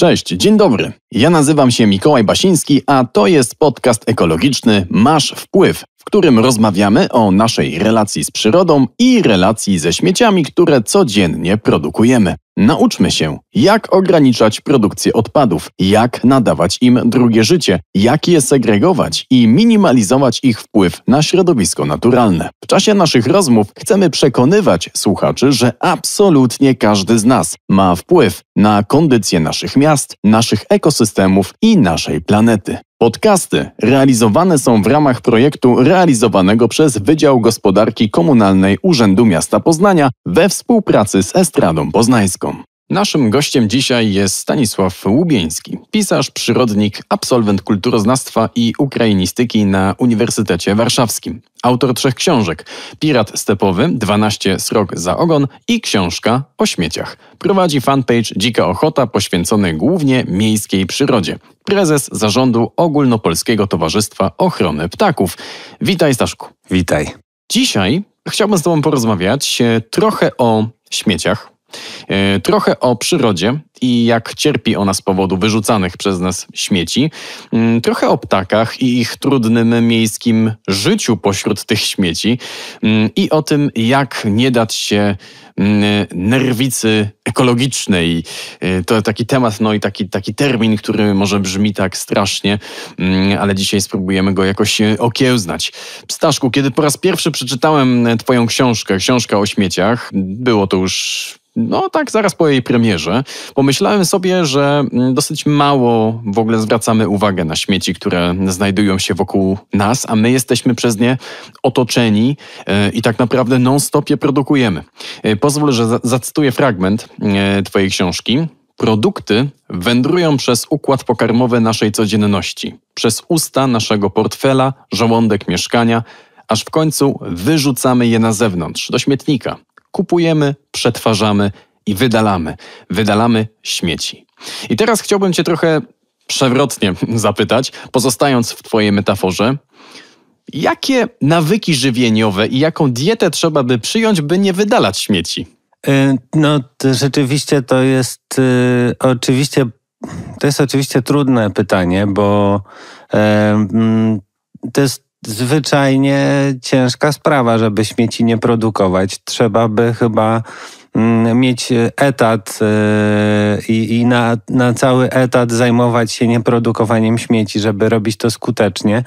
Cześć, dzień dobry. Ja nazywam się Mikołaj Basiński, a to jest podcast ekologiczny Masz Wpływ, w którym rozmawiamy o naszej relacji z przyrodą i relacji ze śmieciami, które codziennie produkujemy. Nauczmy się, jak ograniczać produkcję odpadów, jak nadawać im drugie życie, jak je segregować i minimalizować ich wpływ na środowisko naturalne. W czasie naszych rozmów chcemy przekonywać słuchaczy, że absolutnie każdy z nas ma wpływ na kondycję naszych miast, naszych ekosystemów i naszej planety. Podcasty realizowane są w ramach projektu realizowanego przez Wydział Gospodarki Komunalnej Urzędu Miasta Poznania we współpracy z Estradą Poznańską. Naszym gościem dzisiaj jest Stanisław Łubieński, pisarz, przyrodnik, absolwent kulturoznawstwa i ukrainistyki na Uniwersytecie Warszawskim. Autor trzech książek: Pirat Stepowy, 12 srok za ogon i książka o śmieciach. Prowadzi fanpage Dzika Ochota poświęcony głównie miejskiej przyrodzie. Prezes zarządu Ogólnopolskiego Towarzystwa Ochrony Ptaków. Witaj Staszku. Witaj. Dzisiaj chciałbym z Tobą porozmawiać e, trochę o śmieciach E, trochę o przyrodzie i jak cierpi ona z powodu wyrzucanych przez nas śmieci. Mm, trochę o ptakach i ich trudnym miejskim życiu pośród tych śmieci. Mm, I o tym, jak nie dać się mm, nerwicy ekologicznej. E, to taki temat, no i taki, taki termin, który może brzmi tak strasznie, ale dzisiaj spróbujemy go jakoś e, okiełznać. Staszku, kiedy po raz pierwszy przeczytałem Twoją książkę, książka o śmieciach, było to już no tak zaraz po jej premierze, pomyślałem sobie, że mm, dosyć mało w ogóle zwracamy uwagę na śmieci, które znajdują się wokół nas, a my jesteśmy przez nie otoczeni e, i tak naprawdę non-stop je produkujemy. E, pozwól, że zacytuję fragment e, Twojej książki. Produkty wędrują przez układ pokarmowy naszej codzienności, przez usta naszego portfela, żołądek mieszkania, aż w końcu wyrzucamy je na zewnątrz, do śmietnika kupujemy, przetwarzamy i wydalamy. Wydalamy śmieci. I teraz chciałbym Cię trochę przewrotnie zapytać, pozostając w Twojej metaforze. Jakie nawyki żywieniowe i jaką dietę trzeba by przyjąć, by nie wydalać śmieci? Y, no, to rzeczywiście to jest y, oczywiście to jest oczywiście trudne pytanie, bo to jest zwyczajnie ciężka sprawa, żeby śmieci nie produkować. Trzeba by chyba mm, mieć etat y, i, i na, na, cały etat zajmować się nieprodukowaniem śmieci, żeby robić to skutecznie.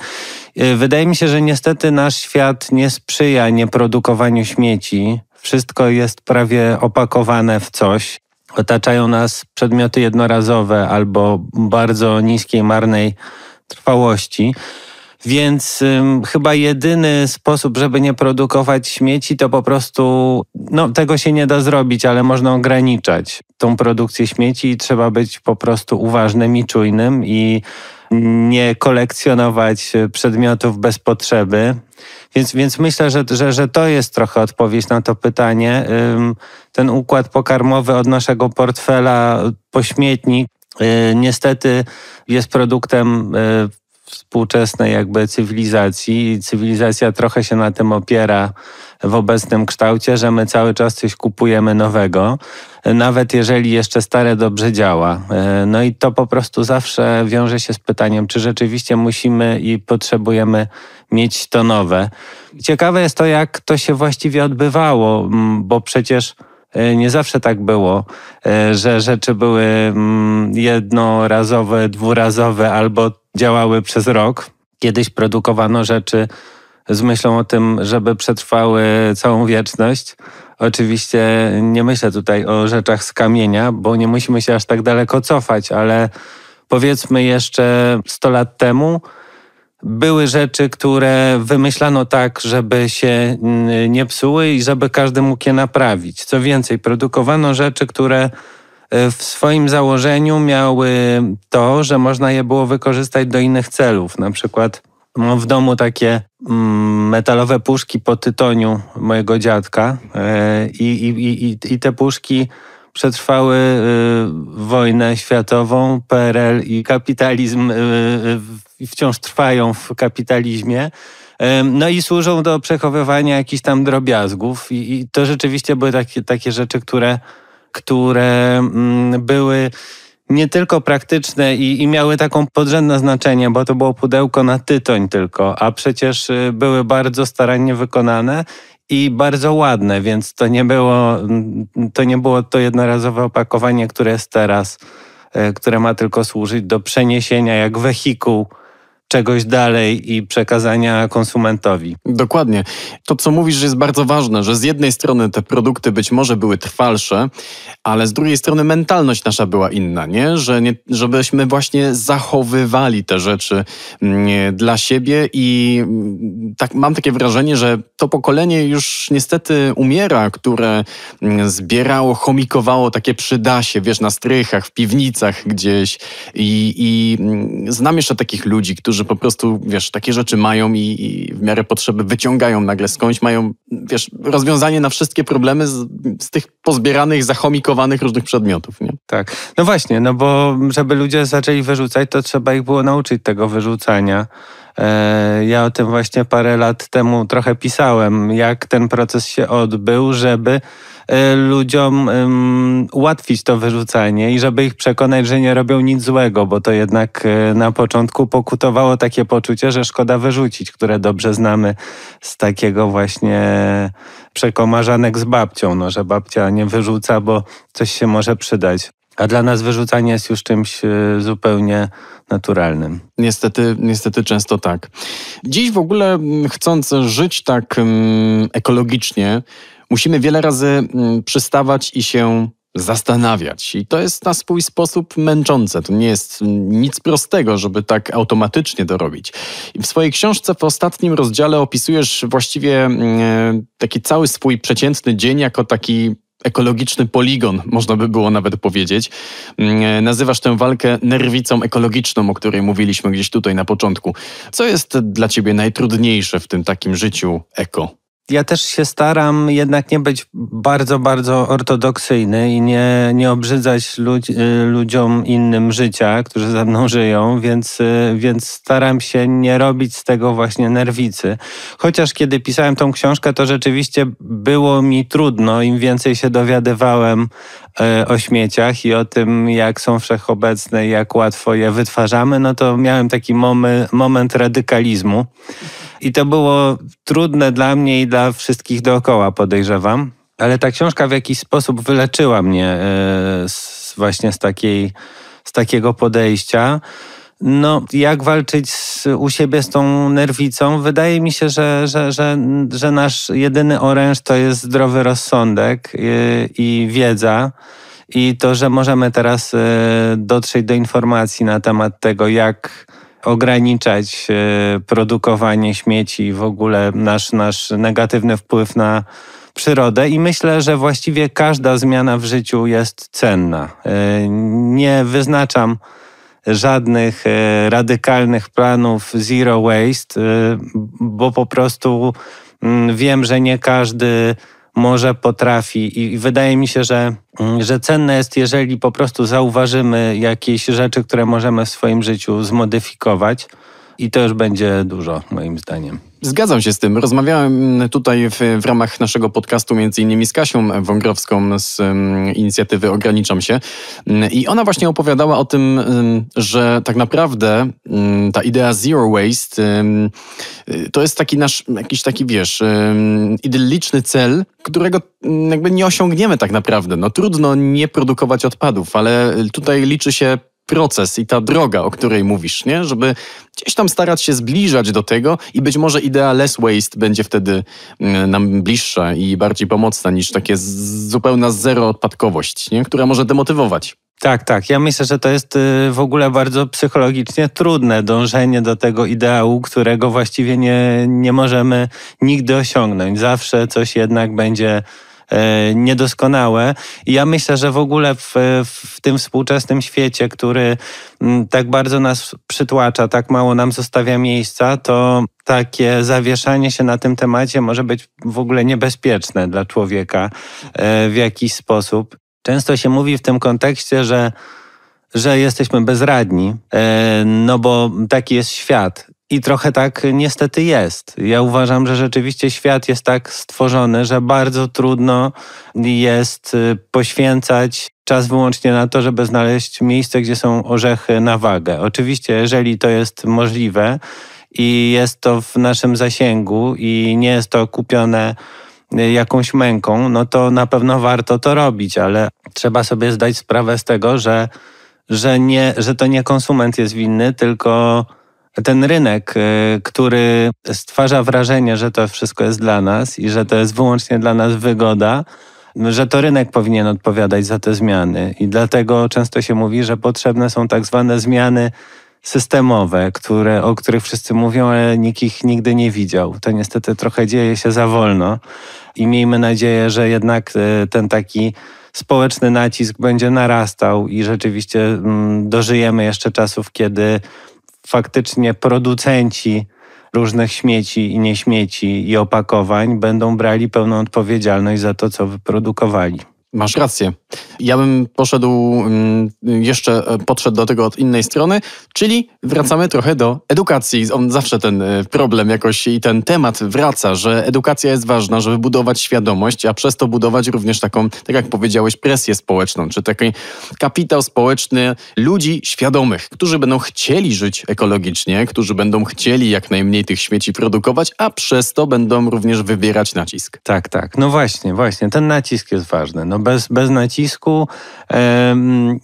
Y, wydaje mi się, że niestety nasz świat nie sprzyja nieprodukowaniu śmieci. Wszystko jest prawie opakowane w coś. Otaczają nas przedmioty jednorazowe albo bardzo niskiej, marnej trwałości. Więc ym, chyba jedyny sposób, żeby nie produkować śmieci, to po prostu, no tego się nie da zrobić, ale można ograniczać tą produkcję śmieci i trzeba być po prostu uważnym i czujnym i nie kolekcjonować y, przedmiotów bez potrzeby. Więc, więc myślę, że, że, że to jest trochę odpowiedź na to pytanie. Ten układ pokarmowy od naszego portfela po śmietnik y, niestety jest produktem y, współczesnej jakby cywilizacji i cywilizacja trochę się na tym opiera w obecnym kształcie, że my cały czas coś kupujemy nowego, nawet jeżeli jeszcze stare dobrze działa. E, no i to po prostu zawsze wiąże się z pytaniem, czy rzeczywiście musimy i potrzebujemy mieć to nowe. Ciekawe jest to, jak to się właściwie odbywało, bo przecież e, nie zawsze tak było, e, że rzeczy były jednorazowe, dwurazowe albo działały przez rok. Kiedyś produkowano rzeczy z myślą o tym, żeby przetrwały całą wieczność. Oczywiście nie myślę tutaj o rzeczach z kamienia, bo nie musimy się aż tak daleko cofać, ale powiedzmy jeszcze 100 lat temu były rzeczy, które wymyślano tak, żeby się nie psuły i żeby każdy mógł je naprawić. Co więcej, produkowano rzeczy, które E, w swoim założeniu miały to, że można je było wykorzystać do innych celów. Na przykład mam w domu takie mm, metalowe puszki po tytoniu mojego dziadka e, i, i, i, i te puszki przetrwały e, wojnę światową, PRL i kapitalizm wciąż trwają w kapitalizmie. No i służą do przechowywania jakichś tam drobiazgów. I, to rzeczywiście były takie, takie rzeczy, które które mm, były nie tylko praktyczne i, i, miały taką podrzędne znaczenie, bo to było pudełko na tytoń tylko, a przecież y, były bardzo starannie wykonane i bardzo ładne, więc to nie było mm, to, nie było to jednorazowe opakowanie, które jest teraz, y, które ma tylko służyć do przeniesienia jak wehikuł czegoś dalej i przekazania konsumentowi. Dokładnie. To, co mówisz, jest bardzo ważne, że z jednej strony te produkty być może były trwalsze, ale z drugiej strony mentalność nasza była inna, nie? Że nie, żebyśmy właśnie zachowywali te rzeczy mm, nie, dla siebie i mm, tak, mam takie wrażenie, że to pokolenie już niestety umiera, które mm, zbierało, chomikowało takie przydasie, wiesz, na strychach, w piwnicach gdzieś i, i znam jeszcze takich ludzi, którzy którzy po prostu, wiesz, takie rzeczy mają i, i, w miarę potrzeby wyciągają nagle skądś, mają, wiesz, rozwiązanie na wszystkie problemy z, z tych pozbieranych, zachomikowanych różnych przedmiotów, nie? Tak. No właśnie, no bo żeby ludzie zaczęli wyrzucać, to trzeba ich było nauczyć tego wyrzucania. E, ja o tym właśnie parę lat temu trochę pisałem, jak ten proces się odbył, żeby Y, ludziom ułatwić to wyrzucanie i żeby ich przekonać, że nie robią nic złego, bo to jednak y, na początku pokutowało takie poczucie, że szkoda wyrzucić, które dobrze znamy z takiego właśnie przekomarzanek z babcią, no, że babcia nie wyrzuca, bo coś się może przydać. A dla nas wyrzucanie jest już czymś y, zupełnie naturalnym. Niestety, niestety często tak. Dziś w ogóle mm, chcąc żyć tak mm, ekologicznie, musimy wiele razy mm, przystawać i się zastanawiać. I to jest na swój sposób męczące. To nie jest mm, nic prostego, żeby tak automatycznie dorobić. w swojej książce w ostatnim rozdziale opisujesz właściwie mm, taki cały swój przeciętny dzień jako taki ekologiczny poligon, można by było nawet powiedzieć. Nazywasz tę walkę nerwicą ekologiczną, o której mówiliśmy gdzieś tutaj na początku. Co jest dla ciebie najtrudniejsze w tym takim życiu eko? ja też się staram jednak nie być bardzo, bardzo ortodoksyjny i nie, nie obrzydzać ludzi, y, ludziom innym życia, którzy ze mną żyją, więc, y, więc staram się nie robić z tego właśnie nerwicy. Chociaż kiedy pisałem tą książkę, to rzeczywiście było mi trudno. Im więcej się dowiadywałem E, o śmieciach i o tym, jak są wszechobecne, jak łatwo je wytwarzamy, no to miałem taki moment, moment radykalizmu. I to było trudne dla mnie i dla wszystkich dookoła, podejrzewam. Ale ta książka w jakiś sposób wyleczyła mnie e, z, właśnie z, takiej, z takiego podejścia. No, jak walczyć z, u siebie z tą nerwicą? Wydaje mi się, że, że, że, że nasz jedyny oręż to jest zdrowy rozsądek i, y, i wiedza. I to, że możemy teraz y, dotrzeć do informacji na temat tego, jak ograniczać y, produkowanie śmieci i w ogóle nasz, nasz negatywny wpływ na przyrodę i myślę, że właściwie każda zmiana w życiu jest cenna. Nie wyznaczam żadnych e, radykalnych planów zero waste, e, bo po prostu mm, wiem, że nie każdy może potrafi i wydaje mi się, że, mm, że cenne jest, jeżeli po prostu zauważymy jakieś rzeczy, które możemy w swoim życiu zmodyfikować i też będzie dużo, moim zdaniem. Zgadzam się z tym. Rozmawiałem tutaj w, w, ramach naszego podcastu między innymi z Kasią Wągrowską z um, inicjatywy Ograniczam się mm, i ona właśnie opowiadała o tym, um, że tak naprawdę um, ta idea zero waste to jest taki nasz jakiś taki wiesz idylliczny cel, którego jakby nie osiągniemy tak naprawdę. No trudno nie produkować odpadów, ale tutaj liczy się proces i ta droga, o której mówisz, nie? Żeby gdzieś tam starać się zbliżać do tego i być może idea less waste będzie wtedy mm, nam bliższa i bardziej pomocna niż takie zupełna zero odpadkowość, nie? Która może demotywować. Tak, tak. Ja myślę, że to jest y, w ogóle bardzo psychologicznie trudne dążenie do tego ideału, którego właściwie nie, nie możemy nigdy osiągnąć. Zawsze coś jednak będzie E, niedoskonałe. I ja myślę, że w ogóle w, w tym współczesnym świecie, który mm, tak bardzo nas przytłacza, tak mało nam zostawia miejsca, to takie zawieszanie się na tym temacie może być w ogóle niebezpieczne dla człowieka e, w jakiś sposób. Często się mówi w tym kontekście, że że jesteśmy bezradni, e, no bo taki jest świat, i trochę tak niestety jest. Ja uważam, że rzeczywiście świat jest tak stworzony, że bardzo trudno jest y, poświęcać czas wyłącznie na to, żeby znaleźć miejsce, gdzie są orzechy na wagę. Oczywiście, jeżeli to jest możliwe i jest to w naszym zasięgu i nie jest to kupione y, jakąś męką, no to na pewno warto to robić, ale trzeba sobie zdać sprawę z tego, że, że, nie, że to nie konsument jest winny, tylko ten rynek, y, który stwarza wrażenie, że to wszystko jest dla nas i że to jest wyłącznie dla nas wygoda, że to rynek powinien odpowiadać za te zmiany. I dlatego często się mówi, że potrzebne są tak zwane zmiany systemowe, które, o których wszyscy mówią, ale nikt ich nigdy nie widział. To niestety trochę dzieje się za wolno i miejmy nadzieję, że jednak y, ten taki społeczny nacisk będzie narastał i rzeczywiście mm, dożyjemy jeszcze czasów, kiedy faktycznie producenci różnych śmieci i nieśmieci i opakowań będą brali pełną odpowiedzialność za to, co wyprodukowali. Masz rację. Ja bym poszedł mm, jeszcze, e, podszedł do tego od innej strony, czyli wracamy trochę do edukacji. On zawsze ten e, problem jakoś i ten temat wraca, że edukacja jest ważna, żeby budować świadomość, a przez to budować również taką, tak jak powiedziałeś, presję społeczną, czy taki kapitał społeczny ludzi świadomych, którzy będą chcieli żyć ekologicznie, którzy będą chcieli jak najmniej tych śmieci produkować, a przez to będą również wybierać nacisk. Tak, tak. No właśnie, właśnie. Ten nacisk jest ważny. No bez, bez nacisku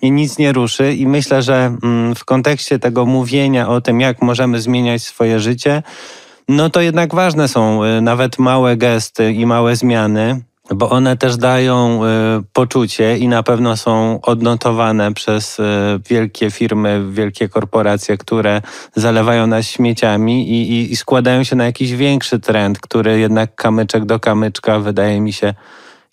nic nie ruszy. I myślę, że mm, w kontekście tego mówienia o tym, jak możemy zmieniać swoje życie, no to jednak ważne są y, nawet małe gesty i małe zmiany, bo one też dają y, poczucie i na pewno są odnotowane przez y, wielkie firmy, wielkie korporacje, które zalewają nas śmieciami i, i, i składają się na jakiś większy trend, który jednak kamyczek do kamyczka wydaje mi się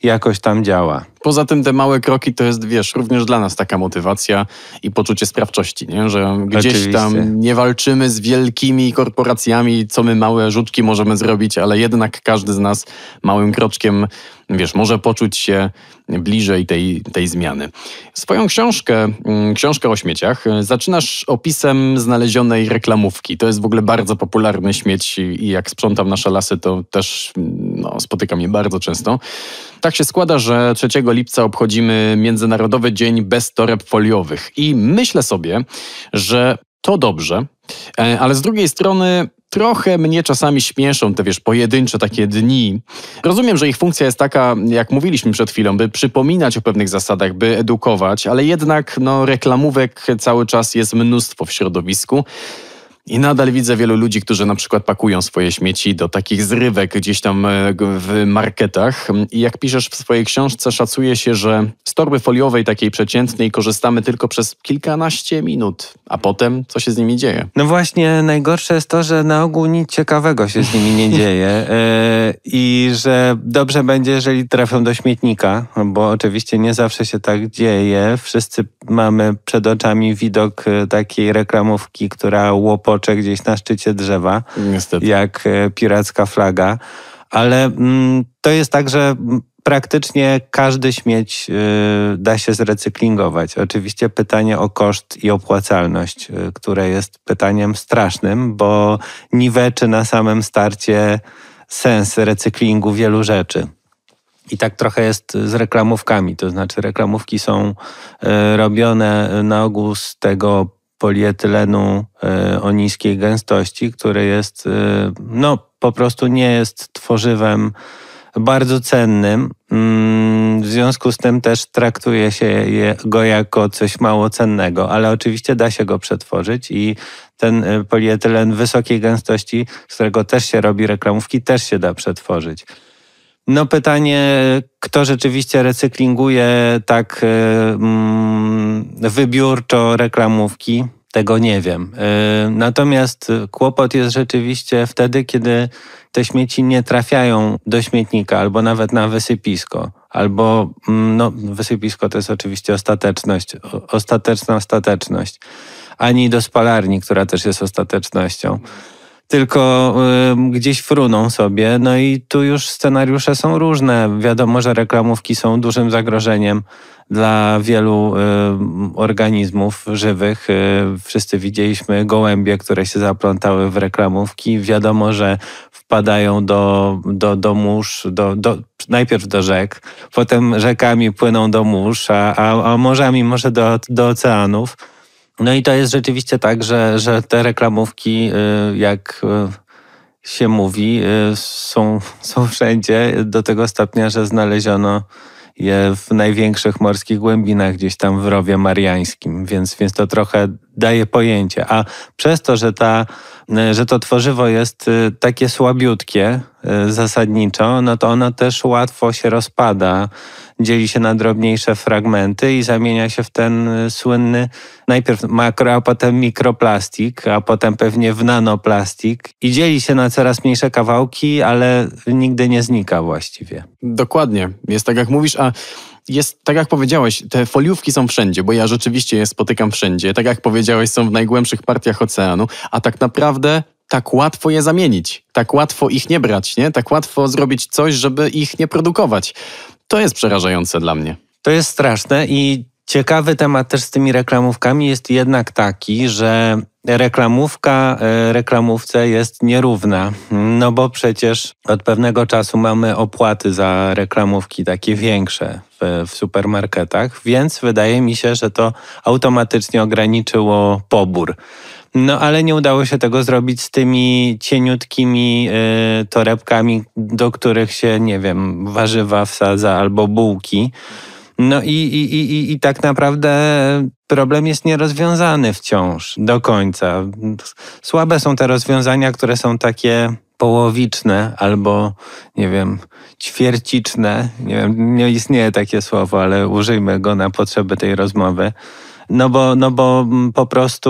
jakoś tam działa. Poza tym te małe kroki to jest, wiesz, również dla nas taka motywacja i poczucie sprawczości, nie? że gdzieś Oczywiście. tam nie walczymy z wielkimi korporacjami, co my małe rzutki możemy zrobić, ale jednak każdy z nas małym kroczkiem, wiesz, może poczuć się bliżej tej, tej zmiany. Swoją książkę, mm, książkę o śmieciach, y, zaczynasz opisem znalezionej reklamówki. To jest w ogóle bardzo popularny śmieć i jak sprzątam nasze lasy, to też mm, no, spotyka mnie bardzo często. Tak się składa, że 3 lipca obchodzimy Międzynarodowy Dzień Bez Toreb Foliowych. I myślę sobie, że to dobrze, e, ale z drugiej strony trochę mnie czasami śmieszą te, wiesz, pojedyncze takie dni. Rozumiem, że ich funkcja jest taka, jak mówiliśmy przed chwilą, by przypominać o pewnych zasadach, by edukować, ale jednak no, reklamówek cały czas jest mnóstwo w środowisku. I nadal widzę wielu ludzi, którzy na przykład pakują swoje śmieci do takich zrywek gdzieś tam e, w marketach. I jak piszesz w swojej książce, szacuje się, że z torby foliowej takiej przeciętnej korzystamy tylko przez kilkanaście minut, a potem co się z nimi dzieje? No właśnie, najgorsze jest to, że na ogół nic ciekawego się z nimi nie dzieje e, i że dobrze będzie, jeżeli trafią do śmietnika, bo oczywiście nie zawsze się tak dzieje. Wszyscy mamy przed oczami widok e, takiej reklamówki, która łopo gdzieś na szczycie drzewa, Niestety. jak e, piracka flaga. Ale mm, to jest tak, że mm, praktycznie każdy śmieć e, da się zrecyklingować. Oczywiście pytanie o koszt i opłacalność, e, które jest pytaniem strasznym, bo niweczy na samym starcie sens recyklingu wielu rzeczy. I tak trochę jest z reklamówkami, to znaczy reklamówki są robione na ogół z tego polietylenu e, o niskiej gęstości, który jest, e, no po prostu nie jest tworzywem bardzo cennym. Mm, w związku z tym też traktuje się go jako coś mało cennego, ale oczywiście da się go przetworzyć i ten e, polietylen wysokiej gęstości, z którego też się robi reklamówki, też się da przetworzyć. No pytanie, kto rzeczywiście recyklinguje tak e, mm, wybiórczo reklamówki, tego nie wiem. E, natomiast kłopot jest rzeczywiście wtedy, kiedy te śmieci nie trafiają do śmietnika albo nawet na wysypisko. Albo, mm, no, wysypisko to jest oczywiście ostateczność, ostateczna ostateczność, ani do spalarni, która też jest ostatecznością tylko y, gdzieś fruną sobie. No i tu już scenariusze są różne. Wiadomo, że reklamówki są dużym zagrożeniem dla wielu y, organizmów żywych. Y, wszyscy widzieliśmy gołębie, które się zaplątały w reklamówki. Wiadomo, że wpadają do, do, do mórz, do, do, najpierw do rzek, potem rzekami płyną do mórz, a, a, a morzami może do, do oceanów. No i to jest rzeczywiście tak, że, że te reklamówki, y, jak y, się mówi, y, są, są wszędzie, do tego stopnia, że znaleziono je w największych morskich głębinach, gdzieś tam w rowie mariańskim, więc, więc to trochę daje pojęcie. A przez to, że, ta, że to tworzywo jest takie słabiutkie, E, zasadniczo, no to ona też łatwo się rozpada, dzieli się na drobniejsze fragmenty i zamienia się w ten e, słynny najpierw makro, a potem mikroplastik, a potem pewnie w nanoplastik i dzieli się na coraz mniejsze kawałki, ale nigdy nie znika właściwie. Dokładnie, jest tak jak mówisz, a jest, tak jak powiedziałeś, te foliówki są wszędzie, bo ja rzeczywiście je spotykam wszędzie. Tak jak powiedziałeś, są w najgłębszych partiach oceanu, a tak naprawdę tak łatwo je zamienić, tak łatwo ich nie brać, nie? tak łatwo zrobić coś, żeby ich nie produkować. To jest przerażające dla mnie. To jest straszne i ciekawy temat też z tymi reklamówkami jest jednak taki, że reklamówka e, reklamówce jest nierówna. No bo przecież od pewnego czasu mamy opłaty za reklamówki takie większe w, w, supermarketach, więc wydaje mi się, że to automatycznie ograniczyło pobór. No ale nie udało się tego zrobić z tymi cieniutkimi y, torebkami, do których się, nie wiem, warzywa wsadza albo bułki. No i, i, i, i tak naprawdę problem jest nierozwiązany wciąż do końca. Słabe są te rozwiązania, które są takie połowiczne albo, nie wiem, ćwierciczne. Nie wiem, nie istnieje takie słowo, ale użyjmy go na potrzeby tej rozmowy no bo, no bo mm, po prostu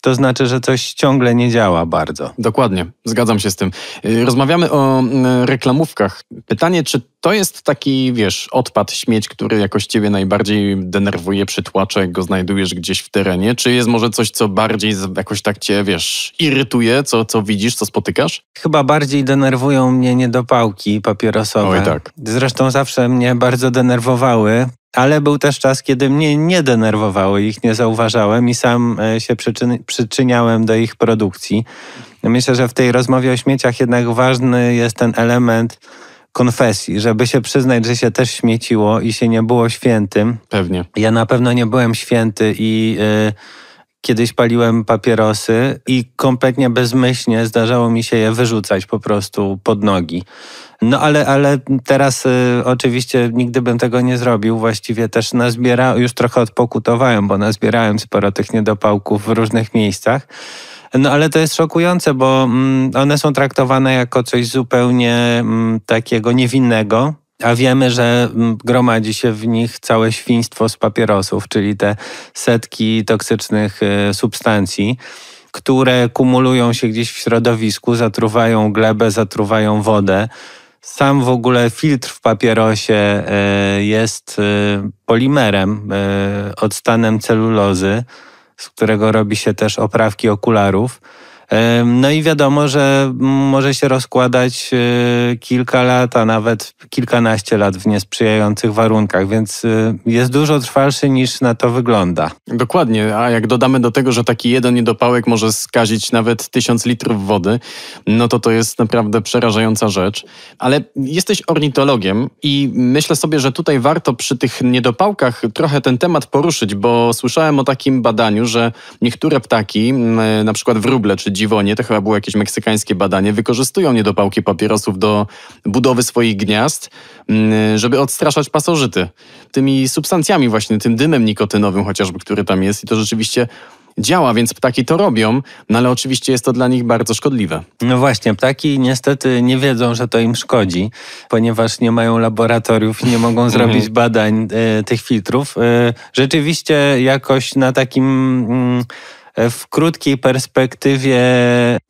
to znaczy, że coś ciągle nie działa bardzo. Dokładnie, zgadzam się z tym. Y, rozmawiamy o mm, reklamówkach. Pytanie, czy to jest taki, wiesz, odpad, śmieć, który jakoś ciebie najbardziej denerwuje, przytłacza, jak go znajdujesz gdzieś w terenie? Czy jest może coś, co bardziej jakoś tak cię, wiesz, irytuje, co, co widzisz, co spotykasz? Chyba bardziej denerwują mnie niedopałki papierosowe. Oj tak. Zresztą zawsze mnie bardzo denerwowały ale był też czas, kiedy mnie nie denerwowały ich, nie zauważałem i sam e, się przyczyn- przyczyniałem do ich produkcji. Myślę, że w tej rozmowie o śmieciach jednak ważny jest ten element konfesji, żeby się przyznać, że się też śmieciło i się nie było świętym. Pewnie. Ja na pewno nie byłem święty i. Yy, Kiedyś paliłem papierosy i kompletnie bezmyślnie zdarzało mi się je wyrzucać po prostu pod nogi. No ale, ale teraz y, oczywiście nigdy bym tego nie zrobił. Właściwie też nazbierałem, już trochę odpokutowałem, bo nazbierałem sporo tych niedopałków w różnych miejscach. No ale to jest szokujące, bo mm, one są traktowane jako coś zupełnie mm, takiego niewinnego, a wiemy, że mm, gromadzi się w nich całe świństwo z papierosów, czyli te setki toksycznych y, substancji, które kumulują się gdzieś w środowisku, zatruwają glebę, zatruwają wodę. Sam w ogóle filtr w papierosie y, jest y, polimerem, odstanem celulozy, z którego robi się też oprawki okularów. No i wiadomo, że może się rozkładać e, kilka lat, a nawet kilkanaście lat w niesprzyjających warunkach, więc e, jest dużo trwalszy niż na to wygląda. Dokładnie, a jak dodamy do tego, że taki jeden niedopałek może skazić nawet tysiąc litrów wody, no to to jest naprawdę przerażająca rzecz. Ale jesteś ornitologiem i myślę sobie, że tutaj warto przy tych niedopałkach trochę ten temat poruszyć, bo słyszałem o takim badaniu, że niektóre ptaki, e, na przykład wróble czy dziwonie, to chyba było jakieś meksykańskie badanie, wykorzystują niedopałki papierosów do budowy swoich gniazd, mm, żeby odstraszać pasożyty. Tymi substancjami właśnie, tym dymem nikotynowym chociażby, który tam jest i to rzeczywiście działa, więc ptaki to robią, no ale oczywiście jest to dla nich bardzo szkodliwe. No właśnie, ptaki niestety nie wiedzą, że to im szkodzi, ponieważ nie mają laboratoriów i nie mogą mhm. zrobić badań y, tych filtrów. Y, rzeczywiście jakoś na takim. Y, w krótkiej perspektywie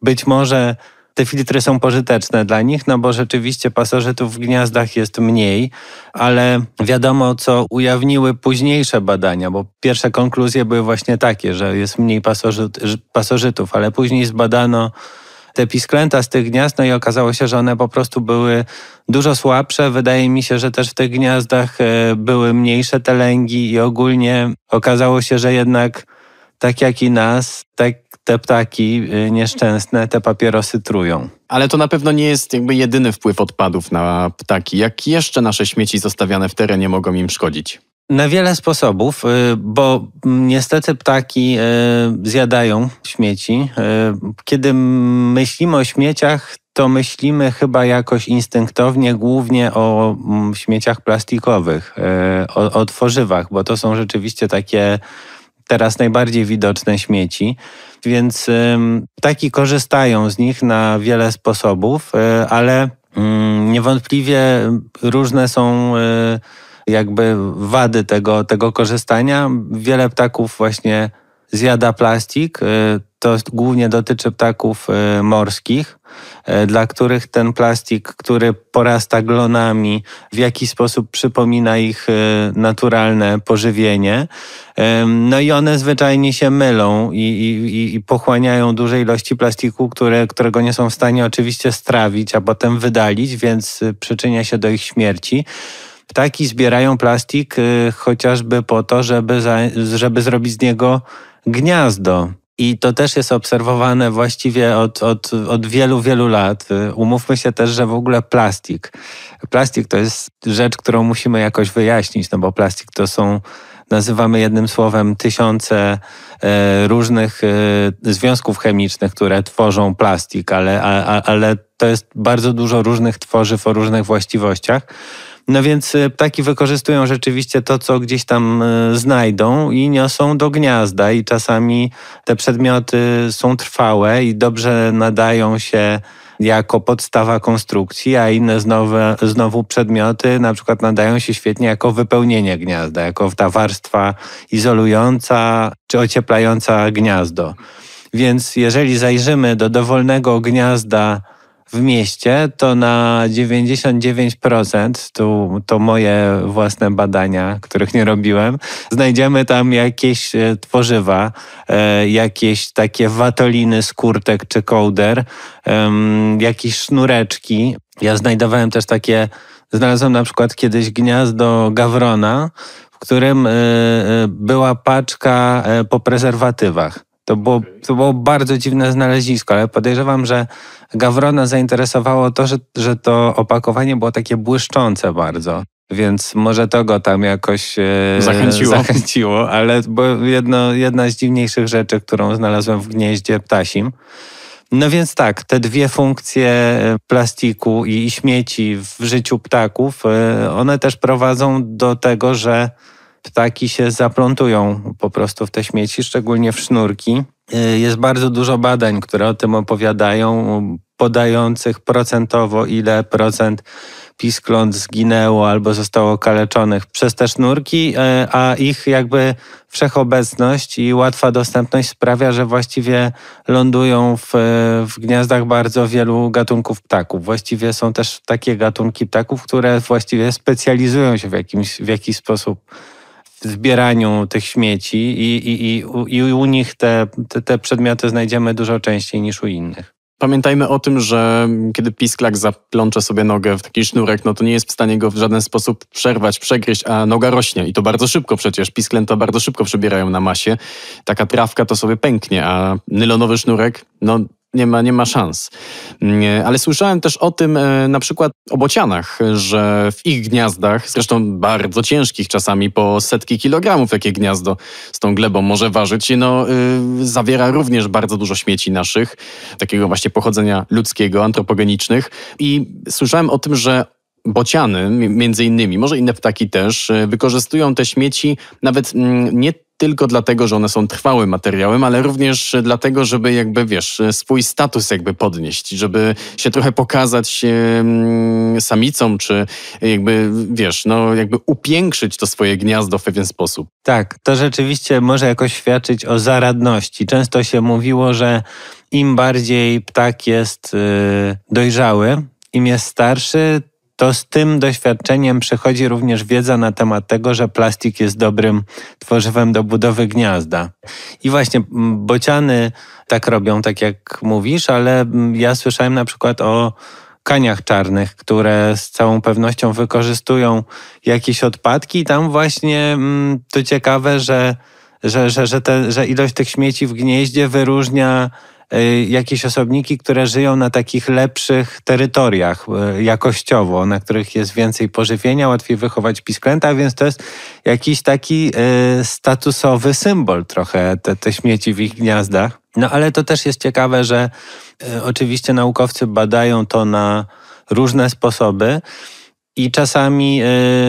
być może te filtry są pożyteczne dla nich, no bo rzeczywiście pasożytów w gniazdach jest mniej, ale wiadomo, co ujawniły późniejsze badania, bo pierwsze konkluzje były właśnie takie, że jest mniej pasożyt, pasożytów, ale później zbadano te pisklęta z tych gniazd, no i okazało się, że one po prostu były dużo słabsze. Wydaje mi się, że też w tych gniazdach e, były mniejsze te lęgi i ogólnie okazało się, że jednak tak jak i nas, tak te ptaki y, nieszczęsne, te papierosy trują. Ale to na pewno nie jest jakby jedyny wpływ odpadów na ptaki. Jak jeszcze nasze śmieci zostawiane w terenie mogą im szkodzić? Na wiele sposobów, y, bo niestety ptaki y, zjadają śmieci. Kiedy myślimy o śmieciach, to myślimy chyba jakoś instynktownie głównie o mm, śmieciach plastikowych, o, o tworzywach, bo to są rzeczywiście takie teraz najbardziej widoczne śmieci, więc ptaki korzystają z nich na wiele sposobów, e, ale mm, niewątpliwie różne są e, jakby wady tego, tego korzystania. Wiele ptaków właśnie zjada plastik. E, to głównie dotyczy ptaków e, morskich, e, dla których ten plastik, który porasta glonami, w jakiś sposób przypomina ich e, naturalne pożywienie. No i one zwyczajnie się mylą i, i, i pochłaniają duże ilości plastiku, które, którego nie są w stanie oczywiście strawić, a potem wydalić, więc przyczynia się do ich śmierci. Ptaki zbierają plastik chociażby po to, żeby, żeby zrobić z niego gniazdo. I to też jest obserwowane właściwie od, od, od wielu, wielu lat. Umówmy się też, że w ogóle plastik. Plastik to jest rzecz, którą musimy jakoś wyjaśnić, no bo plastik to są nazywamy jednym słowem tysiące e, różnych e, związków chemicznych, które tworzą plastik, ale, ale to jest bardzo dużo różnych tworzyw o różnych właściwościach. No więc e, ptaki wykorzystują rzeczywiście to, co gdzieś tam e, znajdą i niosą do gniazda i czasami te przedmioty są trwałe i dobrze nadają się jako podstawa konstrukcji, a inne znowu, znowu przedmioty na przykład nadają się świetnie jako wypełnienie gniazda, jako ta warstwa izolująca czy ocieplająca gniazdo. Więc jeżeli zajrzymy do dowolnego gniazda w mieście, to na 99% tu, to moje własne badania, których nie robiłem, znajdziemy tam jakieś e, tworzywa, e, jakieś takie watoliny z kurtek czy kołder, jakieś sznureczki. Ja znajdowałem też takie, znalazłem na przykład kiedyś gniazdo gawrona, w którym e, była paczka po prezerwatywach. To było, to było bardzo dziwne znalezisko, ale podejrzewam, że Gawrona zainteresowało to, że, że to opakowanie było takie błyszczące bardzo. Więc może to go tam jakoś e, zachęciło. zachęciło, ale bo jedno, jedna z dziwniejszych rzeczy, którą znalazłem w gnieździe ptasim. No więc tak, te dwie funkcje e, plastiku i śmieci w życiu ptaków, e, one też prowadzą do tego, że ptaki się zaplątują po prostu w te śmieci, szczególnie w sznurki. Y, jest bardzo dużo badań, które o tym opowiadają, podających procentowo, ile procent piskląt zginęło albo zostało kaleczonych przez te sznurki, y, a ich jakby wszechobecność i łatwa dostępność sprawia, że właściwie lądują w, w gniazdach bardzo wielu gatunków ptaków. Właściwie są też takie gatunki ptaków, które właściwie specjalizują się w, jakimś, w jakiś sposób zbieraniu tych śmieci i, i, i, u, i u nich te, te, te przedmioty znajdziemy dużo częściej niż u innych. Pamiętajmy o tym, że kiedy pisklak zaplącze sobie nogę w taki sznurek, no to nie jest w stanie go w żaden sposób przerwać, przegryźć, a noga rośnie i to bardzo szybko przecież. Pisklęta bardzo szybko przebierają na masie. Taka trawka to sobie pęknie, a nylonowy sznurek, no nie ma, nie ma szans. Mm, e, ale słyszałem też o tym e, na przykład o bocianach, że w ich gniazdach, zresztą bardzo ciężkich czasami, po setki kilogramów jakie gniazdo z tą glebą może ważyć, no, y, zawiera również bardzo dużo śmieci naszych, takiego właśnie pochodzenia ludzkiego, antropogenicznych. I słyszałem o tym, że bociany, między innymi, może inne ptaki też, e, wykorzystują te śmieci nawet mm, nie tylko dlatego, że one są trwałym materiałem, ale również e, dlatego, żeby jakby, wiesz, e, swój status jakby podnieść, żeby się trochę pokazać mm, samicą, czy jakby, wiesz, no jakby upiększyć to swoje gniazdo w pewien sposób. Tak, to rzeczywiście może jakoś świadczyć o zaradności. Często się mówiło, że im bardziej ptak jest dojrzały, im jest starszy, to z tym doświadczeniem przychodzi również wiedza na temat tego, że plastik jest dobrym tworzywem do budowy gniazda. I właśnie bociany tak robią, tak jak mówisz, ale ja słyszałem na przykład o kaniach czarnych, które z całą pewnością wykorzystują jakieś odpadki. I tam właśnie to ciekawe, że, że, że, że, te, że ilość tych śmieci w gnieździe wyróżnia E, jakieś osobniki, które żyją na takich lepszych terytoriach e, jakościowo, na których jest więcej pożywienia, łatwiej wychować pisklęta, więc to jest jakiś taki e, statusowy symbol trochę, te, te śmieci w ich gniazdach. No ale to też jest ciekawe, że oczywiście naukowcy badają to na różne sposoby. I czasami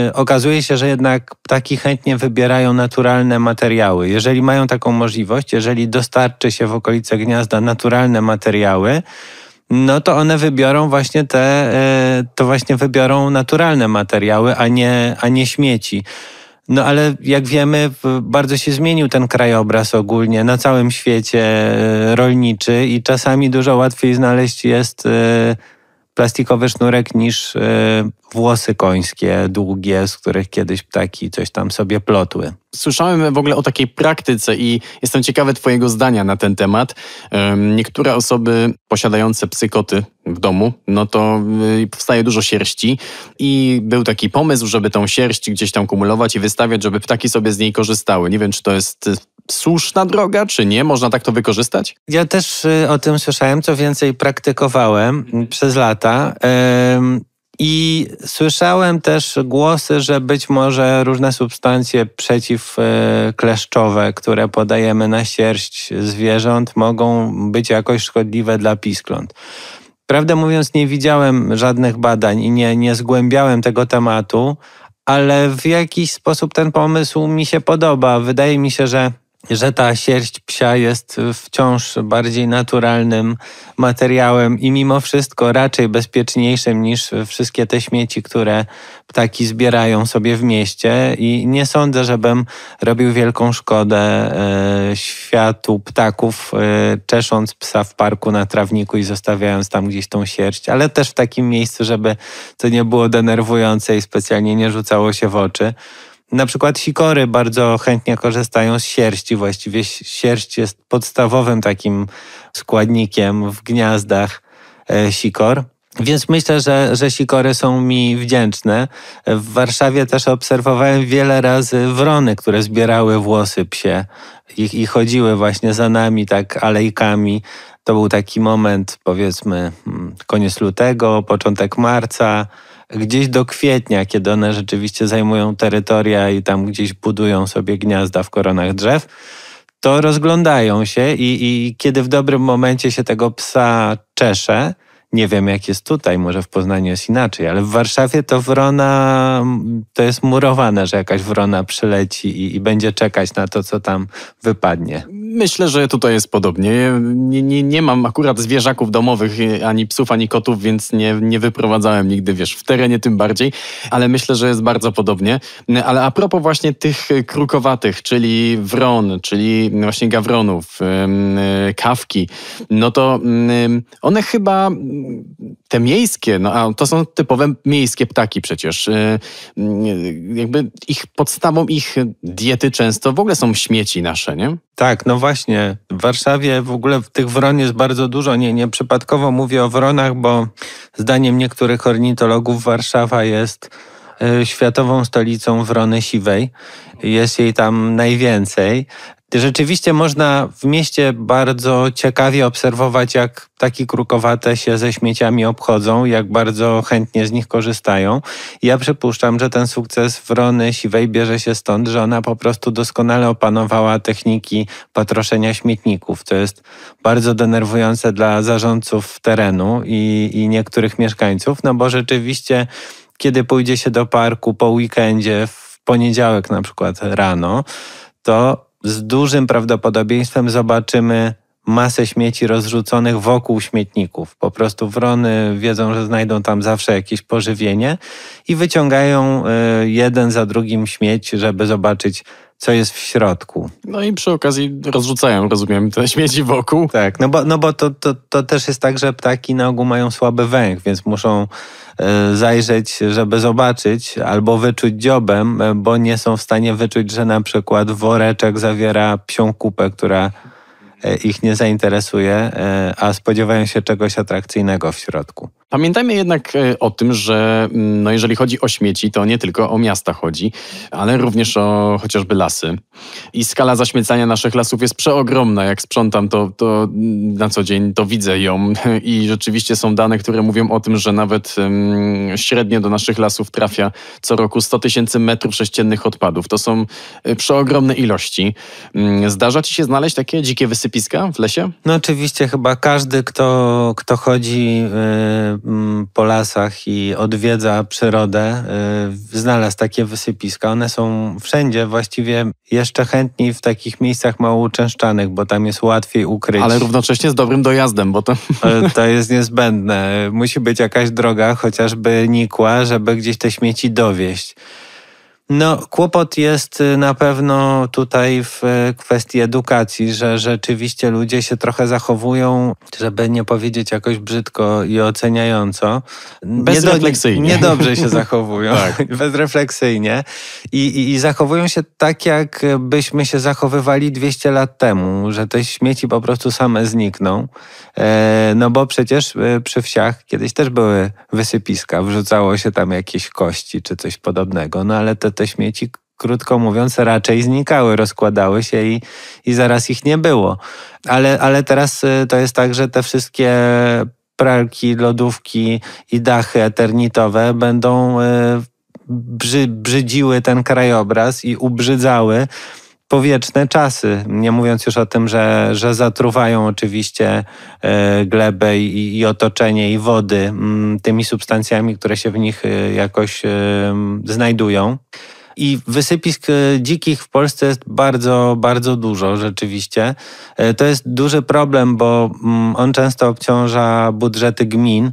y, okazuje się, że jednak ptaki chętnie wybierają naturalne materiały. Jeżeli mają taką możliwość, jeżeli dostarczy się w okolice gniazda naturalne materiały, no to one wybiorą właśnie te, y, to właśnie wybiorą naturalne materiały, a nie, a nie śmieci. No ale jak wiemy, bardzo się zmienił ten krajobraz ogólnie na całym świecie e, rolniczy i czasami dużo łatwiej znaleźć jest plastikowy sznurek niż y, włosy końskie długie, z których kiedyś ptaki coś tam sobie plotły. Słyszałem w ogóle o takiej praktyce i jestem ciekawy Twojego zdania na ten temat. Niektóre osoby posiadające psykoty w domu, no to y, powstaje dużo sierści i był taki pomysł, żeby tą sierść gdzieś tam kumulować i wystawiać, żeby ptaki sobie z niej korzystały. Nie wiem, czy to jest słuszna droga, czy nie? Można tak to wykorzystać? Ja też y, o tym słyszałem, co więcej praktykowałem przez lata. I słyszałem też głosy, że być może różne substancje przeciwkleszczowe, e, które podajemy na sierść zwierząt, mogą być jakoś szkodliwe dla piskląt. Prawdę mówiąc, nie widziałem żadnych badań i nie, nie zgłębiałem tego tematu, ale w jakiś sposób ten pomysł mi się podoba. Wydaje mi się, że że ta sierść psia jest wciąż bardziej naturalnym materiałem i mimo wszystko raczej bezpieczniejszym niż wszystkie te śmieci, które ptaki zbierają sobie w mieście. I nie sądzę, żebym robił wielką szkodę e, światu ptaków, e, czesząc psa w parku na trawniku i zostawiając tam gdzieś tą sierść, ale też w takim miejscu, żeby to nie było denerwujące i specjalnie nie rzucało się w oczy. Na przykład sikory bardzo chętnie korzystają z sierści. Właściwie sierść jest podstawowym takim składnikiem w gniazdach e, sikor. Więc myślę, że, że sikory są mi wdzięczne. W Warszawie też obserwowałem wiele razy wrony, które zbierały włosy psie i, i chodziły właśnie za nami tak alejkami. To był taki moment, powiedzmy, hmm, koniec lutego, początek marca gdzieś do kwietnia, kiedy one rzeczywiście zajmują terytoria i tam gdzieś budują sobie gniazda w koronach drzew, to rozglądają się i, i kiedy w dobrym momencie się tego psa czesze, nie wiem jak jest tutaj, może w Poznaniu jest inaczej, ale w Warszawie to wrona, to jest murowane, że jakaś wrona przyleci i, i będzie czekać na to, co tam wypadnie. Myślę, że tutaj jest podobnie. Nie, nie, nie mam akurat zwierzaków domowych, ani psów, ani kotów, więc nie, nie wyprowadzałem nigdy, wiesz, w terenie tym bardziej, ale myślę, że jest bardzo podobnie. Ale a propos właśnie tych krukowatych, czyli wron, czyli właśnie gawronów, e, kawki, no to one chyba te miejskie, no a to są typowe miejskie ptaki przecież. Y, y, jakby ich podstawą ich diety często w ogóle są śmieci nasze, nie? Tak, no właśnie. W Warszawie w ogóle tych wron jest bardzo dużo. Nie, nie przypadkowo mówię o wronach, bo zdaniem niektórych ornitologów Warszawa jest y, światową stolicą wrony siwej. Jest jej tam najwięcej. Rzeczywiście można w mieście bardzo ciekawie obserwować, jak taki krukowate się ze śmieciami obchodzą, jak bardzo chętnie z nich korzystają. Ja przypuszczam, że ten sukces Wrony Siwej bierze się stąd, że ona po prostu doskonale opanowała techniki patroszenia śmietników. To jest bardzo denerwujące dla zarządców terenu i, i niektórych mieszkańców, no bo rzeczywiście, kiedy pójdzie się do parku po weekendzie, w poniedziałek na przykład rano, to z dużym prawdopodobieństwem zobaczymy masę śmieci rozrzuconych wokół śmietników. Po prostu wrony wiedzą, że znajdą tam zawsze jakieś pożywienie i wyciągają e, jeden za drugim śmieć, żeby zobaczyć, co jest w środku. No i przy okazji rozrzucają, rozumiem, te śmieci wokół. Tak, no bo, no bo to, to, to też jest tak, że ptaki na ogół mają słaby węch, więc muszą e, zajrzeć, żeby zobaczyć, albo wyczuć dziobem, e, bo nie są w stanie wyczuć, że na przykład woreczek zawiera psią kupę, która e, ich nie zainteresuje, a spodziewają się czegoś atrakcyjnego w środku. Pamiętajmy jednak e, o tym, że mm, no jeżeli chodzi o śmieci, to nie tylko o miasta chodzi, ale również o chociażby lasy. I skala zaśmiecania naszych lasów jest przeogromna. Jak sprzątam to, to na co dzień, to widzę ją. I rzeczywiście są dane, które mówią o tym, że nawet um, średnio do naszych lasów trafia co roku 100 tysięcy metrów sześciennych odpadów. To są e, przeogromne ilości. Mm, zdarza ci się znaleźć takie dzikie wysypiska w lesie? No oczywiście, chyba każdy, kto, kto chodzi... Yy Mm, po lasach i odwiedza przyrodę, y, znalazł takie wysypiska. One są wszędzie, właściwie jeszcze chętniej w takich miejscach mało uczęszczanych, bo tam jest łatwiej ukryć. Ale równocześnie z dobrym dojazdem, bo to... E, to jest niezbędne. Musi być jakaś droga, chociażby nikła, żeby gdzieś te śmieci dowieść. No, kłopot jest y, na pewno tutaj w y, kwestii edukacji, że rzeczywiście ludzie się trochę zachowują, żeby nie powiedzieć jakoś brzydko i oceniająco. Bezrefleksyjnie. niedobrze się zachowują. tak. Bezrefleksyjnie. I, i, I zachowują się tak, jakbyśmy się zachowywali 200 lat temu, że te śmieci po prostu same znikną. E, no bo przecież y, przy wsiach kiedyś też były wysypiska, wrzucało się tam jakieś kości czy coś podobnego, no ale te te śmieci, krótko mówiąc, raczej znikały, rozkładały się i, i zaraz ich nie było. Ale, ale teraz y, to jest tak, że te wszystkie pralki, lodówki i dachy eternitowe będą y, brzy, brzydziły ten krajobraz i ubrzydzały powieczne czasy. Nie mówiąc już o tym, że, że zatruwają oczywiście e, glebę i, i otoczenie i wody mm, tymi substancjami, które się w nich e, jakoś e, znajdują. I wysypisk e, dzikich w Polsce jest bardzo, bardzo dużo rzeczywiście. E, to jest duży problem, bo mm, on często obciąża budżety gmin,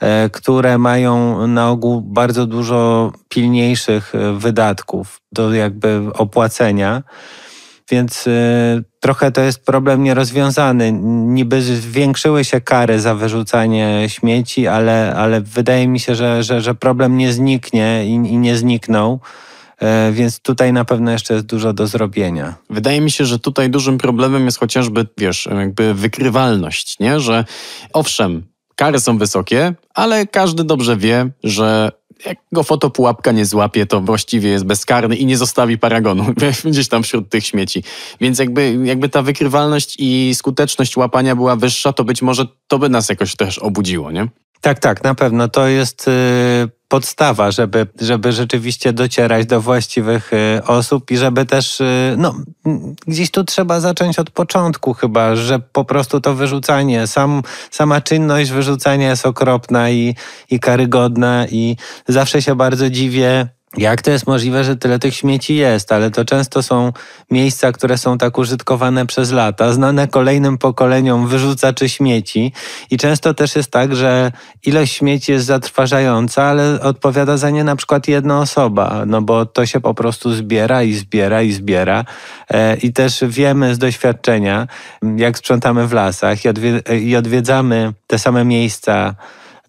e, które mają na ogół bardzo dużo pilniejszych wydatków do jakby opłacenia. Więc trochę to jest problem nierozwiązany. Niby zwiększyły się kary za wyrzucanie śmieci, ale, ale wydaje mi się, że, że, że problem nie zniknie i, i nie zniknął. E, więc tutaj na pewno jeszcze jest dużo do zrobienia. Wydaje mi się, że tutaj dużym problemem jest chociażby, wiesz, jakby wykrywalność, nie? Że owszem, kary są wysokie, ale każdy dobrze wie, że jak go fotopułapka nie złapie, to właściwie jest bezkarny i nie zostawi paragonu gdzieś tam wśród tych śmieci. Więc jakby, jakby ta wykrywalność i skuteczność łapania była wyższa, to być może to by nas jakoś też obudziło, nie? Tak, tak, na pewno. To jest y, podstawa, żeby, żeby rzeczywiście docierać do właściwych y, osób i żeby też, y, no, gdzieś tu trzeba zacząć od początku chyba, że po prostu to wyrzucanie, sam, sama czynność wyrzucania jest okropna i, i karygodna i zawsze się bardzo dziwię, jak to jest możliwe, że tyle tych śmieci jest, ale to często są miejsca, które są tak użytkowane przez lata, znane kolejnym pokoleniom wyrzucaczy śmieci i często też jest tak, że ilość śmieci jest zatrważająca, ale odpowiada za nie na przykład jedna osoba, no bo to się po prostu zbiera i zbiera i zbiera e, i też wiemy z doświadczenia, jak sprzątamy w lasach i odwiedzamy te same miejsca,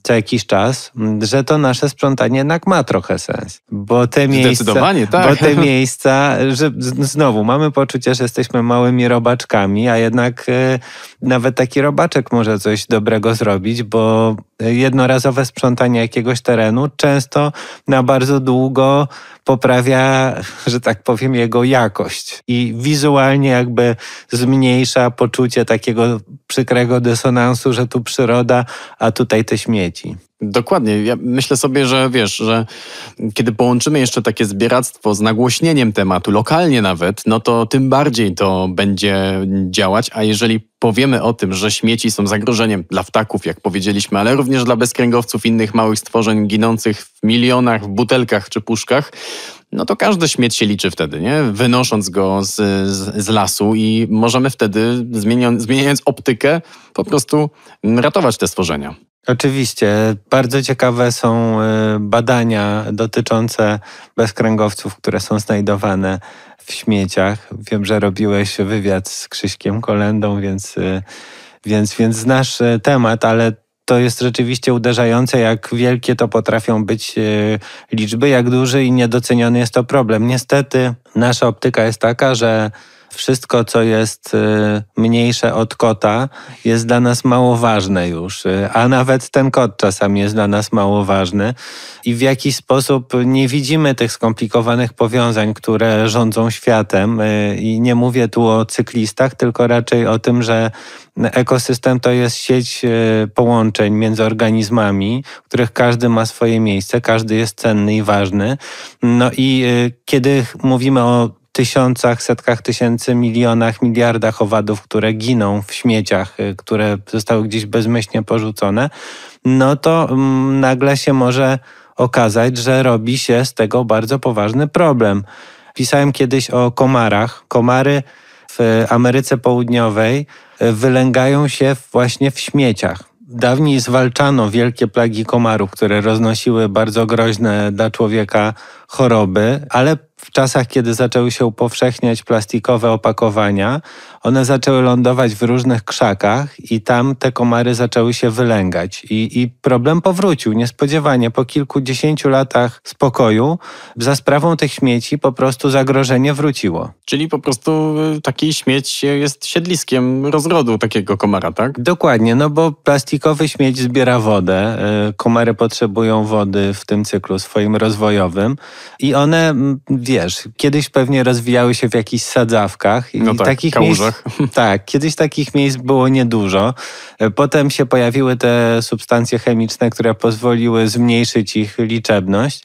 co jakiś czas, że to nasze sprzątanie jednak ma trochę sens. Bo te miejsca, tak. bo te miejsca, że znowu mamy poczucie, że jesteśmy małymi robaczkami, a jednak e, nawet taki robaczek może coś dobrego zrobić, bo jednorazowe sprzątanie jakiegoś terenu często na bardzo długo poprawia, że tak powiem, jego jakość i wizualnie jakby zmniejsza poczucie takiego przykrego dysonansu, że tu przyroda, a tutaj te śmieci. Dokładnie. Ja myślę sobie, że wiesz, że kiedy połączymy jeszcze takie zbieractwo z nagłośnieniem tematu, lokalnie nawet, no to tym bardziej to będzie działać. A jeżeli powiemy o tym, że śmieci są zagrożeniem dla ptaków, jak powiedzieliśmy, ale również dla bezkręgowców, innych małych stworzeń ginących w milionach, w butelkach czy puszkach, no to każdy śmieć się liczy wtedy, nie? Wynosząc go z, z, z lasu i możemy wtedy, zmieniając, zmieniając optykę, po prostu ratować te stworzenia. Oczywiście. Bardzo ciekawe są y, badania dotyczące bezkręgowców, które są znajdowane w śmieciach. Wiem, że robiłeś wywiad z Krzyśkiem Kolendą, więc, y, więc, więc znasz y, temat, ale to jest rzeczywiście uderzające, jak wielkie to potrafią być liczby, jak duży i niedoceniony jest to problem. Niestety nasza optyka jest taka, że wszystko, co jest y, mniejsze od kota, jest dla nas mało ważne już, y, a nawet ten kot czasami jest dla nas mało ważny i w jakiś sposób nie widzimy tych skomplikowanych powiązań, które rządzą światem. Y, I nie mówię tu o cyklistach, tylko raczej o tym, że ekosystem to jest sieć połączeń między organizmami, w których każdy ma swoje miejsce, każdy jest cenny i ważny. No i kiedy mówimy o tysiącach, setkach tysięcy, milionach, miliardach owadów, które giną w śmieciach, y, które zostały gdzieś bezmyślnie porzucone, no to mm, nagle się może okazać, że robi się z tego bardzo poważny problem. Pisałem kiedyś o komarach. Komary w Ameryce Południowej y, wylęgają się właśnie w śmieciach. Dawniej zwalczano wielkie plagi komarów, które roznosiły bardzo groźne dla człowieka choroby, ale w czasach, kiedy zaczęły się upowszechniać plastikowe opakowania, one zaczęły lądować w różnych krzakach i tam te komary zaczęły się wylęgać. I, i problem powrócił niespodziewanie po kilkudziesięciu latach spokoju. Za sprawą tych śmieci po prostu zagrożenie wróciło. Czyli po prostu y, taki śmieć jest siedliskiem rozrodu takiego komara, tak? Dokładnie, no bo plastikowy śmieć zbiera wodę. Y, komary potrzebują wody w tym cyklu swoim rozwojowym i one mm, wiesz, kiedyś pewnie rozwijały się w jakichś sadzawkach. I no tak, takich kałużach. Miejsc, tak, kiedyś takich miejsc było niedużo. E, potem się pojawiły te substancje chemiczne, które pozwoliły zmniejszyć ich liczebność.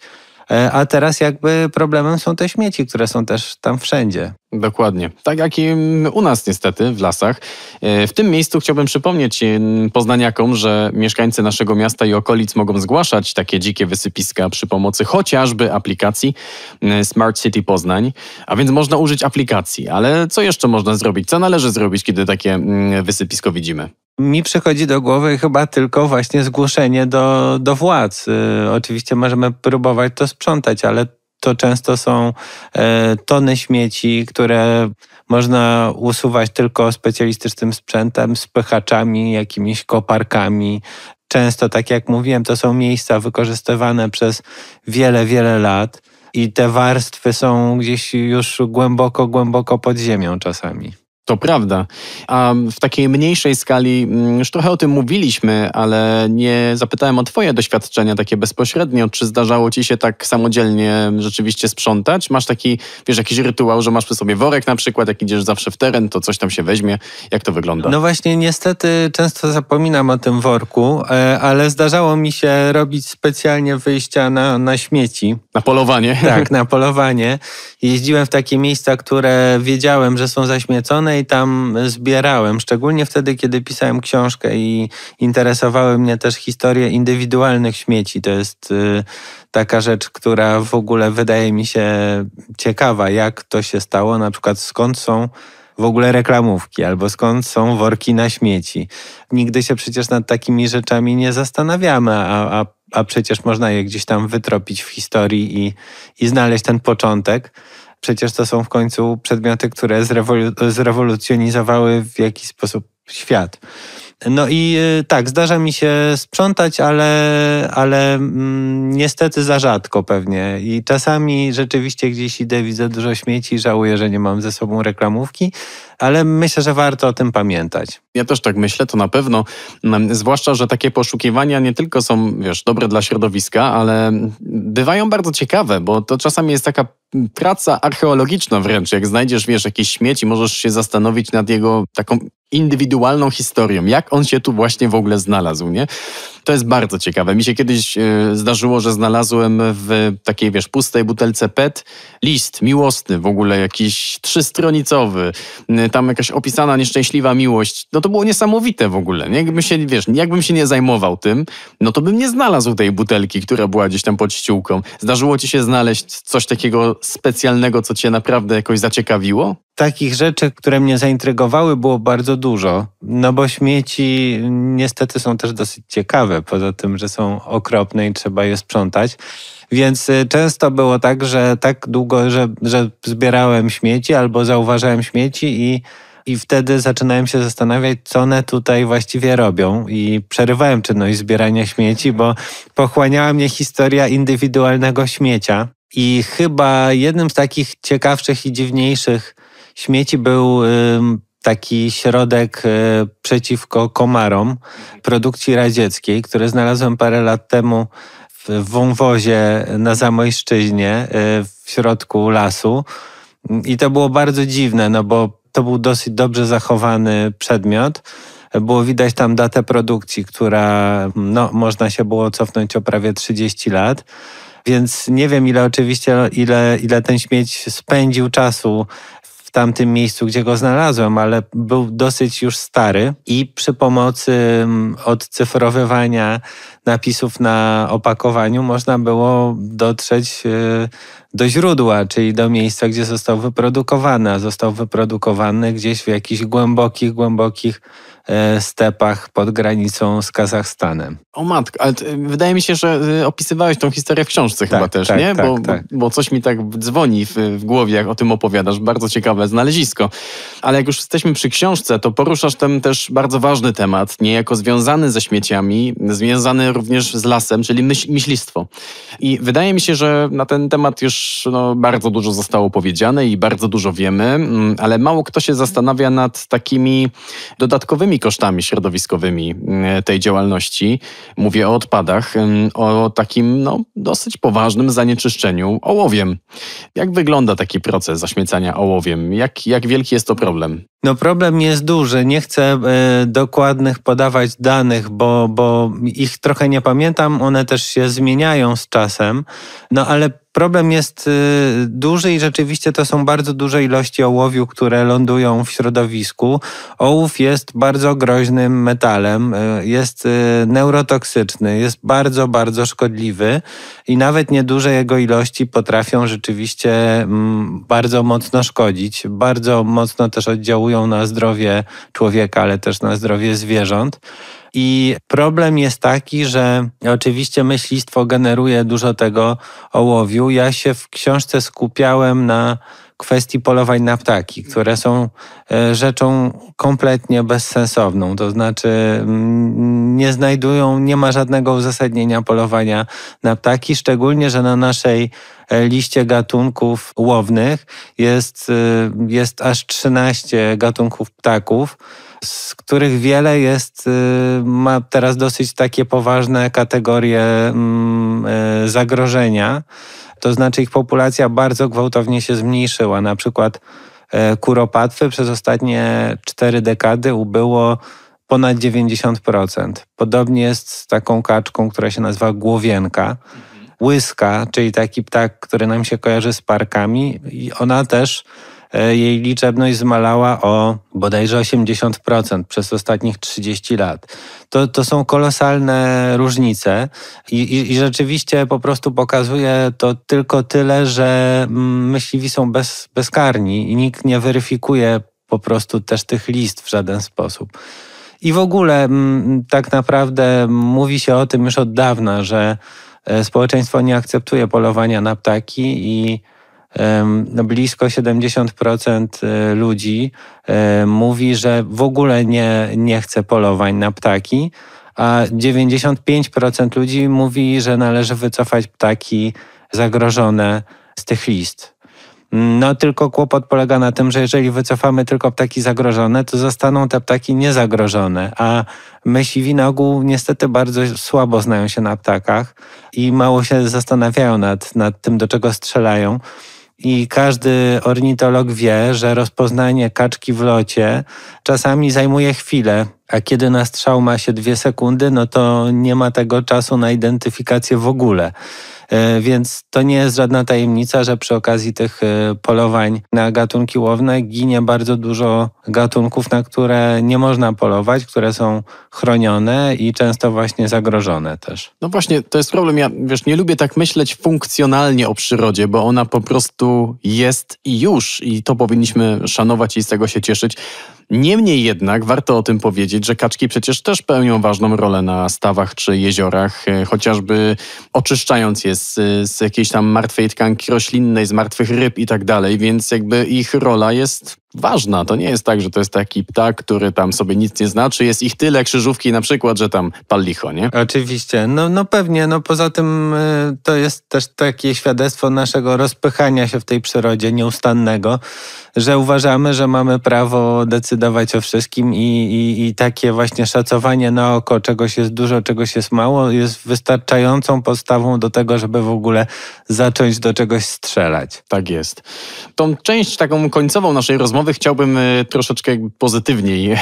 E, a teraz jakby problemem są te śmieci, które są też tam wszędzie. Dokładnie. Tak jak i mm, u nas niestety w lasach. E, w tym miejscu chciałbym przypomnieć e, poznaniakom, że mieszkańcy naszego miasta i okolic mogą zgłaszać takie dzikie wysypiska przy pomocy chociażby aplikacji Smart City Poznań. A więc można użyć aplikacji, ale co jeszcze można zrobić? Co należy zrobić, kiedy takie mm, wysypisko widzimy? Mi przychodzi do głowy chyba tylko właśnie zgłoszenie do, do władz. Y, oczywiście możemy próbować to sprzątać, ale to często są e, tony śmieci, które można usuwać tylko specjalistycznym sprzętem, spychaczami, jakimiś koparkami. Często, tak jak mówiłem, to są miejsca wykorzystywane przez wiele, wiele lat i te warstwy są gdzieś już głęboko, głęboko pod ziemią czasami. To prawda. A w takiej mniejszej skali, mm, już trochę o tym mówiliśmy, ale nie zapytałem o Twoje doświadczenia takie bezpośrednio. Czy zdarzało Ci się tak samodzielnie rzeczywiście sprzątać? Masz taki, wiesz, jakiś rytuał, że masz przy sobie worek na przykład, jak idziesz zawsze w teren, to coś tam się weźmie. Jak to wygląda? No właśnie, niestety często zapominam o tym worku, e, ale zdarzało mi się robić specjalnie wyjścia na, na śmieci. Na polowanie. Tak, na polowanie. Jeździłem w takie miejsca, które wiedziałem, że są zaśmiecone i tam zbierałem, szczególnie wtedy, kiedy pisałem książkę i interesowały mnie też historie indywidualnych śmieci. To jest y, taka rzecz, która w ogóle wydaje mi się ciekawa, jak to się stało, na przykład skąd są w ogóle reklamówki, albo skąd są worki na śmieci. Nigdy się przecież nad takimi rzeczami nie zastanawiamy, a, a, a przecież można je gdzieś tam wytropić w historii i, i znaleźć ten początek. Przecież to są w końcu przedmioty, które zrewolucjonizowały w jakiś sposób świat. No i y, tak, zdarza mi się sprzątać, ale, ale mm, niestety za rzadko pewnie. I czasami rzeczywiście gdzieś idę, widzę dużo śmieci, żałuję, że nie mam ze sobą reklamówki, ale myślę, że warto o tym pamiętać. Ja też tak myślę, to na pewno. Mm, zwłaszcza, że takie poszukiwania nie tylko są, wiesz, dobre dla środowiska, ale bywają bardzo ciekawe, bo to czasami jest taka praca archeologiczna wręcz. Jak znajdziesz, wiesz, jakieś śmieci, możesz się zastanowić nad jego taką indywidualną historią, jak on się tu właśnie w ogóle znalazł, nie? To jest bardzo ciekawe. Mi się kiedyś e, zdarzyło, że znalazłem w takiej, wiesz, pustej butelce PET list miłosny w ogóle, jakiś trzystronicowy, e, tam jakaś opisana nieszczęśliwa miłość. No to było niesamowite w ogóle. Jakbym się, wiesz, jakbym się nie zajmował tym, no to bym nie znalazł tej butelki, która była gdzieś tam pod ściółką. Zdarzyło ci się znaleźć coś takiego specjalnego, co cię naprawdę jakoś zaciekawiło? Takich rzeczy, które mnie zaintrygowały, było bardzo dużo. No bo śmieci niestety są też dosyć ciekawe poza tym, że są okropne i trzeba je sprzątać. Więc y, często było tak, że tak długo, że, że zbierałem śmieci albo zauważałem śmieci i i wtedy zaczynałem się zastanawiać, co one tutaj właściwie robią. I przerywałem czynność zbierania śmieci, bo pochłaniała mnie historia indywidualnego śmiecia. I chyba jednym z takich ciekawszych i dziwniejszych śmieci był taki środek e, przeciwko komarom produkcji radzieckiej, który znalazłem parę lat temu w wąwozie na Zamojszczyźnie e, w środku lasu. I to było bardzo dziwne, no bo to był dosyć dobrze zachowany przedmiot. Było widać tam datę produkcji, która no, można się było cofnąć o prawie 30 lat. Więc nie wiem, ile oczywiście, ile, ile ten śmieć spędził czasu w tamtym miejscu, gdzie go znalazłem, ale był dosyć już stary i przy pomocy mm, odcyfrowywania napisów na opakowaniu można było dotrzeć y, do źródła, czyli do miejsca, gdzie został wyprodukowany, a został wyprodukowany gdzieś w jakichś głębokich, głębokich E, stepach pod granicą z Kazachstanem. O matko, ale wydaje mi się, że y, opisywałeś tą historię w książce tak, chyba też, tak, nie? Tak, tak, bo, bo, coś mi tak dzwoni w, w głowie, jak o tym opowiadasz. Bardzo ciekawe znalezisko. Ale jak już jesteśmy przy książce, to poruszasz ten też bardzo ważny temat, niejako związany ze śmieciami, związany również z lasem, czyli myśl, myślistwo. I wydaje mi się, że na ten temat już no, bardzo dużo zostało powiedziane i bardzo dużo wiemy, mm, ale mało kto się zastanawia nad takimi dodatkowymi kosztami środowiskowymi mm, tej działalności. Mówię o odpadach, mm, o takim no, dosyć poważnym zanieczyszczeniu ołowiem. Jak wygląda taki proces zaśmiecania ołowiem? Jak, jak wielki jest to problem? No problem jest duży. Nie chcę y, dokładnych podawać danych, bo, bo ich trochę nie pamiętam. One też się zmieniają z czasem. No ale problem jest y, duży i rzeczywiście to są bardzo duże ilości ołowiu, które lądują w środowisku. Ołów jest bardzo groźnym metalem, y, jest y, neurotoksyczny, jest bardzo, bardzo szkodliwy i nawet nieduże jego ilości potrafią rzeczywiście mm, bardzo mocno szkodzić, bardzo mocno też oddziałują na zdrowie człowieka, ale też na zdrowie zwierząt. I problem jest taki, że oczywiście myślistwo generuje dużo tego ołowiu. Ja się w książce skupiałem na kwestii polowań na ptaki, które są e, rzeczą kompletnie bezsensowną. To znaczy, nie znajdują, nie ma żadnego uzasadnienia polowania na ptaki, szczególnie, że na naszej e, liście gatunków łownych jest, e, jest aż 13 gatunków ptaków z których wiele jest, y, ma teraz dosyć takie poważne kategorie mm, y, zagrożenia. To znaczy ich populacja bardzo gwałtownie się zmniejszyła. Na przykład e, kuropatwy przez ostatnie cztery dekady ubyło ponad 90%. Podobnie jest z taką kaczką, która się nazywa głowienka. Mhm. Łyska, czyli taki ptak, który nam się kojarzy z parkami, i ona też E, jej liczebność zmalała o bodajże 80% przez ostatnich 30 lat. To, to są kolosalne różnice i, i, i rzeczywiście po prostu pokazuje to tylko tyle, że mm, myśliwi są bez, bezkarni i nikt nie weryfikuje po prostu też tych list w żaden sposób. I w ogóle mm, tak naprawdę mówi się o tym już od dawna, że e, społeczeństwo nie akceptuje polowania na ptaki i no blisko 70% e, ludzi e, mówi, że w ogóle nie, nie chce polowań na ptaki, a 95% ludzi mówi, że należy wycofać ptaki zagrożone z tych list. No tylko kłopot polega na tym, że jeżeli wycofamy tylko ptaki zagrożone, to zostaną te ptaki niezagrożone, a myśliwi na ogół niestety bardzo słabo znają się na ptakach i mało się zastanawiają nad, nad tym, do czego strzelają. I każdy ornitolog wie, że rozpoznanie kaczki w locie czasami zajmuje chwilę, a kiedy na strzał ma się dwie sekundy, no to nie ma tego czasu na identyfikację w ogóle. E, więc to nie jest żadna tajemnica, że przy okazji tych e, polowań na gatunki łowne ginie bardzo dużo gatunków, na które nie można polować, które są chronione i często właśnie zagrożone też. No właśnie, to jest problem. Ja wiesz, nie lubię tak myśleć funkcjonalnie o przyrodzie, bo ona po prostu jest i już i to powinniśmy szanować i z tego się cieszyć. Niemniej jednak warto o tym powiedzieć, że kaczki przecież też pełnią ważną rolę na stawach czy jeziorach, e, chociażby oczyszczając je z, e, z jakiejś tam martwej tkanki roślinnej, z martwych ryb i tak dalej, więc jakby ich rola jest ważna. To nie jest tak, że to jest taki ptak, który tam sobie nic nie znaczy. Jest ich tyle krzyżówki na przykład, że tam pal licho, nie? Oczywiście. No, no pewnie. No poza tym y, to jest też takie świadectwo naszego rozpychania się w tej przyrodzie nieustannego, że uważamy, że mamy prawo decydować o wszystkim i, i, i takie właśnie szacowanie na oko, czegoś jest dużo, czegoś jest mało, jest wystarczającą podstawą do tego, żeby w ogóle zacząć do czegoś strzelać. Tak jest. Tą część taką końcową naszej rozmowy rozmowy chciałbym e, troszeczkę pozytywniej e,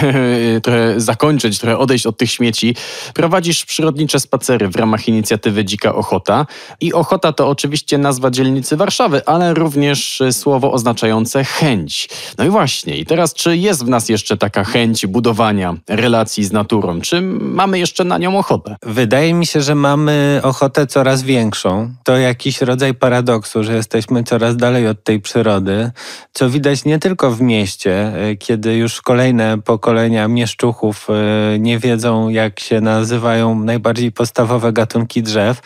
trochę zakończyć, trochę odejść od tych śmieci. Prowadzisz przyrodnicze spacery w ramach inicjatywy Dzika Ochota. I Ochota to oczywiście nazwa dzielnicy Warszawy, ale również e, słowo oznaczające chęć. No i właśnie, i teraz czy jest w nas jeszcze taka chęć budowania relacji z naturą? Czy mamy jeszcze na nią ochotę? Wydaje mi się, że mamy ochotę coraz większą. To jakiś rodzaj paradoksu, że jesteśmy coraz dalej od tej przyrody, co widać nie tylko w mieście, e, kiedy już kolejne pokolenia mieszczuchów e, nie wiedzą, jak się nazywają najbardziej podstawowe gatunki drzew,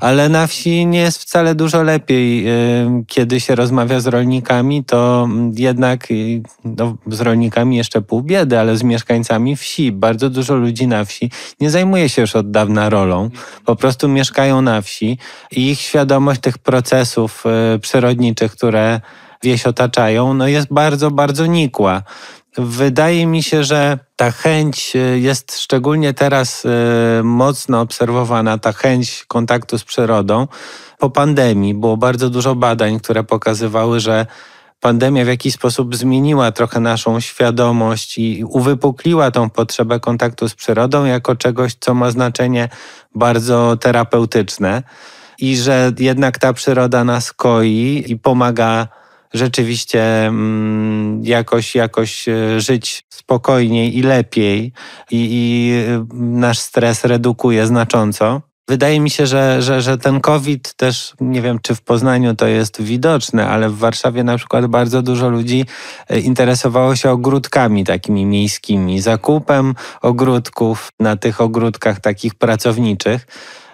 ale na wsi nie jest wcale dużo lepiej. E, kiedy się rozmawia z rolnikami, to jednak no, z rolnikami jeszcze pół biedy, ale z mieszkańcami wsi. Bardzo dużo ludzi na wsi nie zajmuje się już od dawna rolą. Po prostu mieszkają na wsi i ich świadomość tych procesów przyrodniczych, które wieś otaczają, no jest bardzo, bardzo nikła. Wydaje mi się, że ta chęć y, jest szczególnie teraz y, mocno obserwowana, ta chęć kontaktu z przyrodą po pandemii. Było bardzo dużo badań, które pokazywały, że pandemia w jakiś sposób zmieniła trochę naszą świadomość i uwypukliła tą potrzebę kontaktu z przyrodą jako czegoś, co ma znaczenie bardzo terapeutyczne i że jednak ta przyroda nas koi i pomaga rzeczywiście mm, jakoś, jakoś e, żyć spokojniej i lepiej i, i e, nasz stres redukuje znacząco. Wydaje mi się, że, że, że ten COVID też, nie wiem czy w Poznaniu to jest widoczne, ale w Warszawie na przykład bardzo dużo ludzi e, interesowało się ogródkami takimi miejskimi, zakupem ogródków na tych ogródkach takich pracowniczych.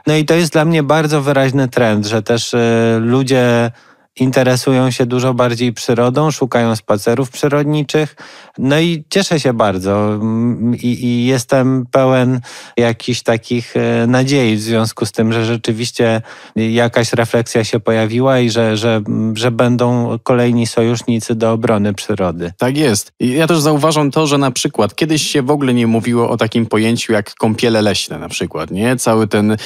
No i to jest dla mnie bardzo wyraźny trend, że też ludzie interesują się dużo bardziej przyrodą, szukają spacerów przyrodniczych. No i cieszę się bardzo mm, i, i, jestem pełen jakichś takich e, nadziei w związku z tym, że rzeczywiście jakaś refleksja się pojawiła i że, że, mm, że będą kolejni sojusznicy do obrony przyrody. Tak jest. Ja też zauważam to, że na przykład kiedyś się w ogóle nie mówiło o takim pojęciu jak kąpiele leśne na przykład, nie? Cały ten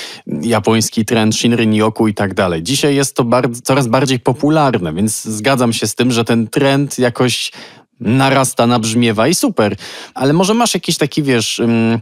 japoński trend Shinrin-yoku i tak dalej. Dzisiaj jest to bardzo, coraz bardziej popularne popularne, więc zgadzam się z tym, że ten trend jakoś narasta, nabrzmiewa i super. Ale może masz jakiś taki, wiesz... Mm,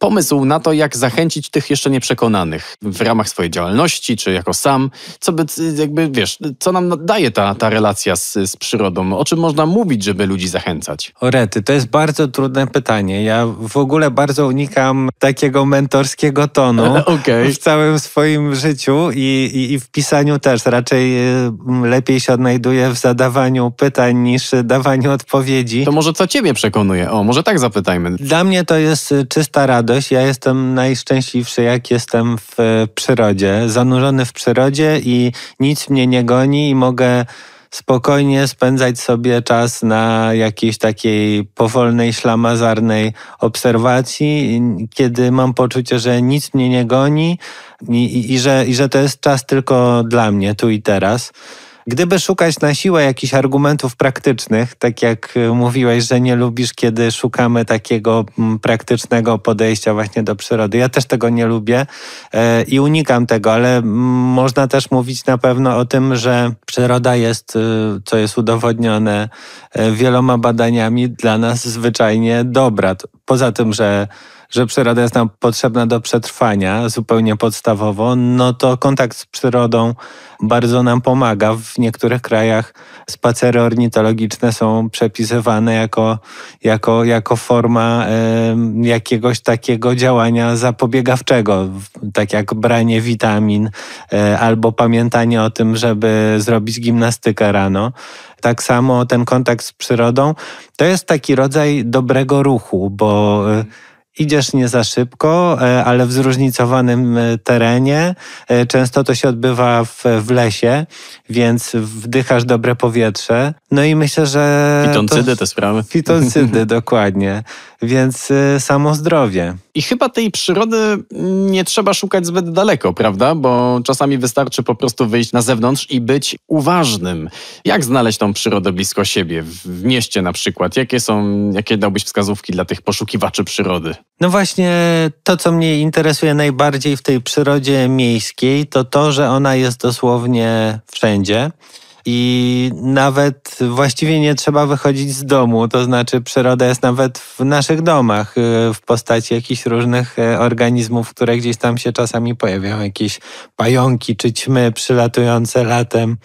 pomysł na to, jak zachęcić tych jeszcze nieprzekonanych w ramach swojej działalności, czy jako sam, co by, jakby, wiesz, co nam daje ta, ta relacja z, z przyrodą, o czym można mówić, żeby ludzi zachęcać? Orety, to jest bardzo trudne pytanie. Ja w ogóle bardzo unikam takiego mentorskiego tonu okay. w całym swoim życiu i, i, i w pisaniu też. Raczej y, lepiej się odnajduję w zadawaniu pytań niż dawaniu odpowiedzi. To może co ciebie przekonuje? O, może tak zapytajmy. Dla mnie to jest y, czysta radość ja jestem najszczęśliwszy, jak jestem w e, przyrodzie, zanurzony w przyrodzie i nic mnie nie goni i mogę spokojnie spędzać sobie czas na jakiejś takiej powolnej, ślamazarnej obserwacji, kiedy mam poczucie, że nic mnie nie goni i, i, i że, i że to jest czas tylko dla mnie, tu i teraz. Gdyby szukać na siłę jakichś argumentów praktycznych, tak jak y, mówiłeś, że nie lubisz, kiedy szukamy takiego mm, praktycznego podejścia właśnie do przyrody. Ja też tego nie lubię e, i unikam tego, ale mm, można też mówić na pewno o tym, że przyroda jest, y, co jest udowodnione e, wieloma badaniami, dla nas zwyczajnie dobra. Poza tym, że że przyroda jest nam potrzebna do przetrwania zupełnie podstawowo, no to kontakt z przyrodą bardzo nam pomaga. W niektórych krajach spacery ornitologiczne są przepisywane jako, jako, jako forma y, jakiegoś takiego działania zapobiegawczego, tak jak branie witamin y, albo pamiętanie o tym, żeby zrobić gimnastykę rano. Tak samo ten kontakt z przyrodą to jest taki rodzaj dobrego ruchu, bo. Y, idziesz nie za szybko, e, ale w zróżnicowanym e, terenie. E, często to się odbywa w, w lesie, więc wdychasz dobre powietrze. No i myślę, że. Fitoncydy to, te sprawy. Fitoncydy, dokładnie więc y, samo zdrowie. I chyba tej przyrody nie trzeba szukać zbyt daleko, prawda? Bo czasami wystarczy po prostu wyjść na zewnątrz i być uważnym. Jak znaleźć tą przyrodę blisko siebie, w mieście na przykład? Jakie są, jakie dałbyś wskazówki dla tych poszukiwaczy przyrody? No właśnie to, co mnie interesuje najbardziej w tej przyrodzie miejskiej, to to, że ona jest dosłownie wszędzie i nawet właściwie nie trzeba wychodzić z domu, to znaczy przyroda jest nawet w naszych domach y, w postaci jakichś różnych y, organizmów, które gdzieś tam się czasami pojawiają, jakieś pająki czy ćmy przylatujące latem.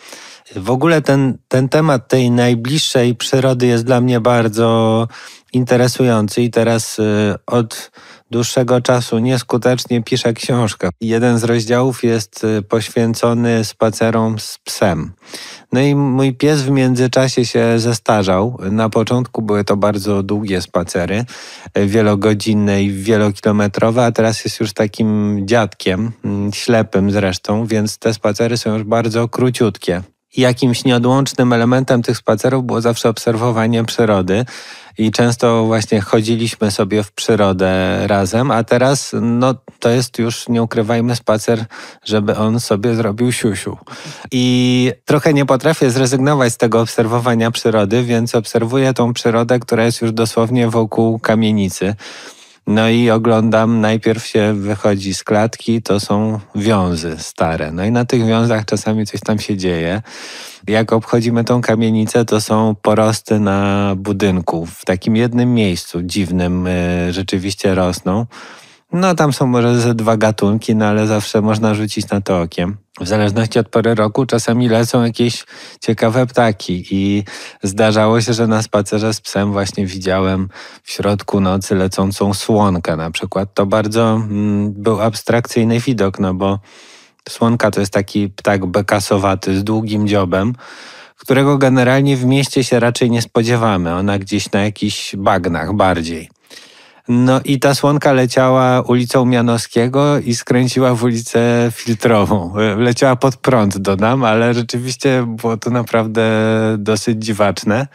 W ogóle ten, ten temat tej najbliższej przyrody jest dla mnie bardzo interesujący i teraz y, od dłuższego czasu nieskutecznie piszę książkę. Jeden z rozdziałów jest y, poświęcony spacerom z psem. No i mój pies w międzyczasie się zestarzał. Na początku były to bardzo długie spacery, y, wielogodzinne i wielokilometrowe, a teraz jest już takim dziadkiem, mm, ślepym zresztą, więc te spacery są już bardzo króciutkie jakimś nieodłącznym elementem tych spacerów było zawsze obserwowanie przyrody i często właśnie chodziliśmy sobie w przyrodę razem, a teraz no, to jest już, nie ukrywajmy, spacer, żeby on sobie zrobił siusiu. I trochę nie potrafię zrezygnować z tego obserwowania przyrody, więc obserwuję tą przyrodę, która jest już dosłownie wokół kamienicy. No i oglądam, najpierw się wychodzi z klatki, to są wiązy stare. No i na tych wiązach czasami coś tam się dzieje. Jak obchodzimy tą kamienicę, to są porosty na budynku. W takim jednym miejscu dziwnym e, rzeczywiście rosną. No tam są może ze dwa gatunki, no ale zawsze można rzucić na to okiem. W zależności od pory roku czasami lecą jakieś ciekawe ptaki i zdarzało się, że na spacerze z psem właśnie widziałem w środku nocy lecącą słonkę na przykład. To bardzo mm, był abstrakcyjny widok, no bo słonka to jest taki ptak bekasowaty z długim dziobem, którego generalnie w mieście się raczej nie spodziewamy. Ona gdzieś na jakichś bagnach bardziej. No i ta słonka leciała ulicą Mianowskiego i skręciła w ulicę Filtrową. Leciała pod prąd, dodam, ale rzeczywiście było to naprawdę dosyć dziwaczne.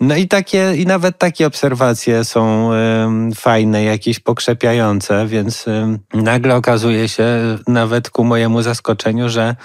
No i takie, i nawet takie obserwacje są y, fajne, jakieś pokrzepiające, więc y, nagle okazuje się, nawet ku mojemu zaskoczeniu, że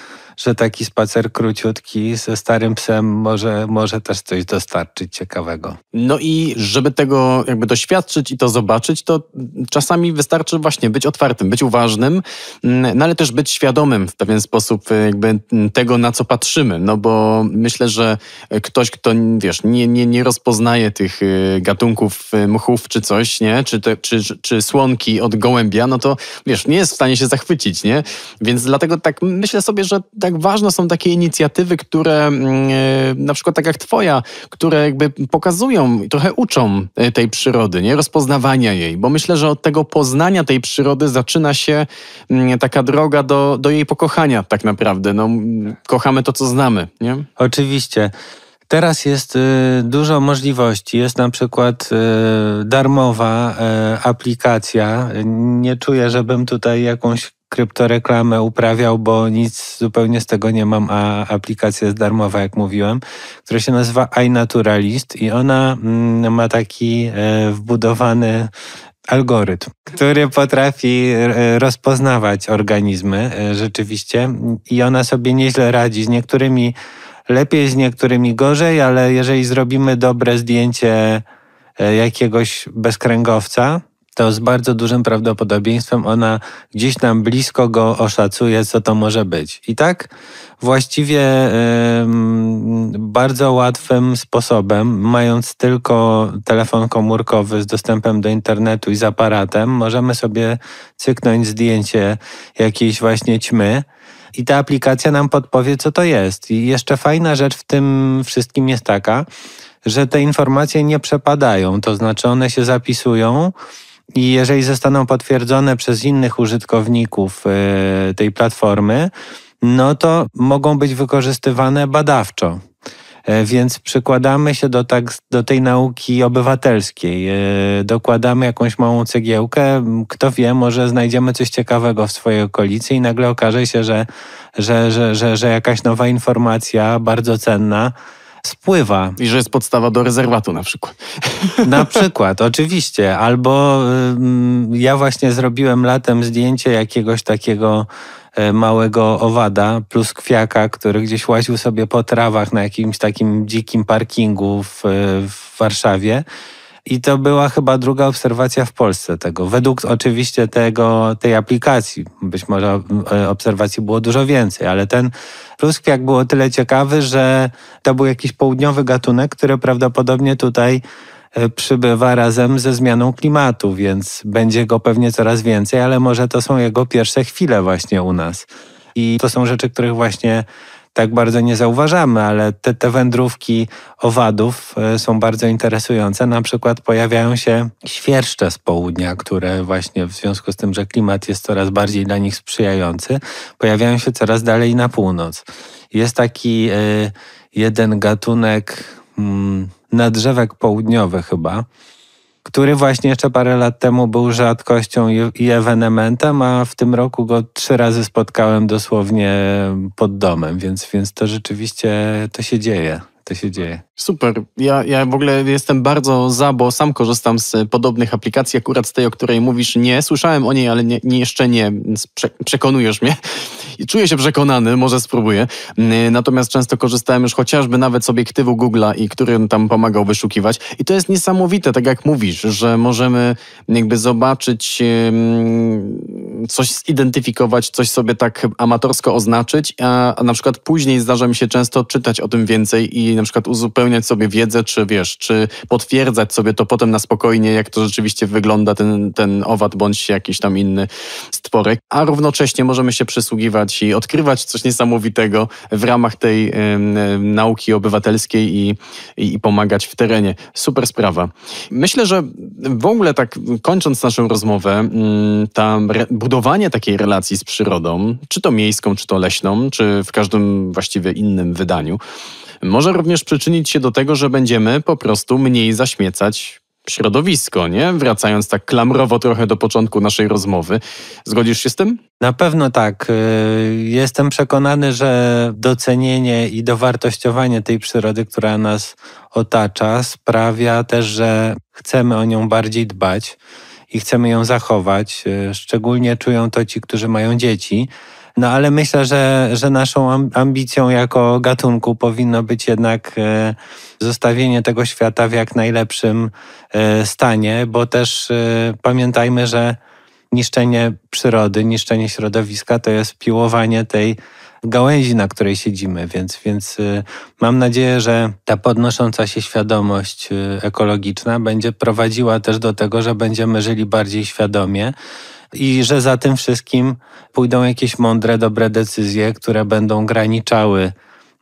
że taki spacer króciutki ze starym psem może, może też coś dostarczyć ciekawego. No i żeby tego jakby doświadczyć i to zobaczyć, to czasami wystarczy właśnie być otwartym, być uważnym, mm, no ale też być świadomym w pewien sposób y, jakby tego, na co patrzymy, no bo myślę, że ktoś, kto wiesz, nie, nie, nie rozpoznaje tych y, gatunków y, mchów czy coś, nie, czy, te, czy, czy słonki od gołębia, no to wiesz, nie jest w stanie się zachwycić, nie, więc dlatego tak myślę sobie, że tak jak ważne są takie inicjatywy, które mm, e, na przykład tak jak twoja, które jakby pokazują i trochę uczą e, tej przyrody, nie? rozpoznawania jej, bo myślę, że od tego poznania tej przyrody zaczyna się mm, taka droga do, do jej pokochania tak naprawdę. No, kochamy to, co znamy. Nie? Oczywiście. Teraz jest y, dużo możliwości. Jest na przykład y, darmowa e, aplikacja. Nie czuję, żebym tutaj jakąś kryptoreklamę uprawiał, bo nic zupełnie z tego nie mam, a aplikacja jest darmowa, jak mówiłem, która się nazywa iNaturalist i ona mm, ma taki e, wbudowany algorytm, który potrafi e, rozpoznawać organizmy e, rzeczywiście i ona sobie nieźle radzi z niektórymi lepiej, z niektórymi gorzej, ale jeżeli zrobimy dobre zdjęcie jakiegoś bezkręgowca, to z bardzo dużym prawdopodobieństwem ona gdzieś nam blisko go oszacuje, co to może być. I tak właściwie bardzo łatwym sposobem, mając tylko telefon komórkowy z dostępem do internetu i z aparatem, możemy sobie cyknąć zdjęcie jakiejś właśnie ćmy i ta aplikacja nam podpowie, co to jest. I jeszcze fajna rzecz w tym wszystkim jest taka, że te informacje nie przepadają, to znaczy one się zapisują i jeżeli zostaną potwierdzone przez innych użytkowników e, tej platformy, no to mogą być wykorzystywane badawczo. E, więc przykładamy się do, tak, do tej nauki obywatelskiej. E, dokładamy jakąś małą cegiełkę. Kto wie, może znajdziemy coś ciekawego w swojej okolicy i nagle okaże się, że, że, że, że, że jakaś nowa informacja bardzo cenna spływa. I że jest podstawa do rezerwatu na przykład. Na przykład, oczywiście. Albo ja właśnie zrobiłem latem zdjęcie jakiegoś takiego e, małego owada plus kwiaka, który gdzieś łaził sobie po trawach na jakimś takim dzikim parkingu w, e, w Warszawie. I to była chyba druga obserwacja w Polsce tego. Według oczywiście tego, tej aplikacji, być może e, obserwacji było dużo więcej, ale ten pluskwiak był o tyle ciekawy, że to był jakiś południowy gatunek, który prawdopodobnie tutaj e, przybywa razem ze zmianą klimatu, więc będzie go pewnie coraz więcej, ale może to są jego pierwsze chwile właśnie u nas. I to są rzeczy, których właśnie tak bardzo nie zauważamy, ale te, te wędrówki owadów e, są bardzo interesujące. Na przykład pojawiają się świerszcze z południa, które właśnie w związku z tym, że klimat jest coraz bardziej dla nich sprzyjający, pojawiają się coraz dalej na północ. Jest taki e, jeden gatunek mm, na drzewek południowy chyba, który właśnie jeszcze parę lat temu był rzadkością i ewenementem, a w tym roku go trzy razy spotkałem dosłownie pod domem, więc, więc to rzeczywiście to się dzieje. To się dzieje. Super. Ja, ja w ogóle jestem bardzo za, bo sam korzystam z podobnych aplikacji, akurat z tej, o której mówisz. Nie, słyszałem o niej, ale nie, nie jeszcze nie. Prze przekonujesz mnie. I czuję się przekonany, może spróbuję. Mm, natomiast często korzystałem już chociażby nawet z obiektywu Google'a i którym tam pomagał wyszukiwać. I to jest niesamowite, tak jak mówisz, że możemy jakby zobaczyć, coś zidentyfikować, coś sobie tak amatorsko oznaczyć, a, a na przykład później zdarza mi się często czytać o tym więcej i na przykład uzupełnić uzupełniać sobie wiedzę, czy wiesz, czy potwierdzać sobie to potem na spokojnie, jak to rzeczywiście wygląda ten, ten owad bądź jakiś tam inny stworek, a równocześnie możemy się przysługiwać i odkrywać coś niesamowitego w ramach tej y, y, nauki obywatelskiej i, i, i pomagać w terenie. Super sprawa. Myślę, że w ogóle tak kończąc naszą rozmowę, mm, tam budowanie takiej relacji z przyrodą, czy to miejską, czy to leśną, czy w każdym właściwie innym wydaniu, może również przyczynić się do tego, że będziemy po prostu mniej zaśmiecać środowisko, nie? Wracając tak klamrowo trochę do początku naszej rozmowy. Zgodzisz się z tym? Na pewno tak. Y, jestem przekonany, że docenienie i dowartościowanie tej przyrody, która nas otacza, sprawia też, że chcemy o nią bardziej dbać i chcemy ją zachować. Y, szczególnie czują to ci, którzy mają dzieci. No ale myślę, że, że naszą ambicją jako gatunku powinno być jednak e, zostawienie tego świata w jak najlepszym e, stanie, bo też e, pamiętajmy, że niszczenie przyrody, niszczenie środowiska to jest piłowanie tej gałęzi, na której siedzimy, więc, więc mam nadzieję, że ta podnosząca się świadomość ekologiczna będzie prowadziła też do tego, że będziemy żyli bardziej świadomie i że za tym wszystkim pójdą jakieś mądre, dobre decyzje, które będą graniczały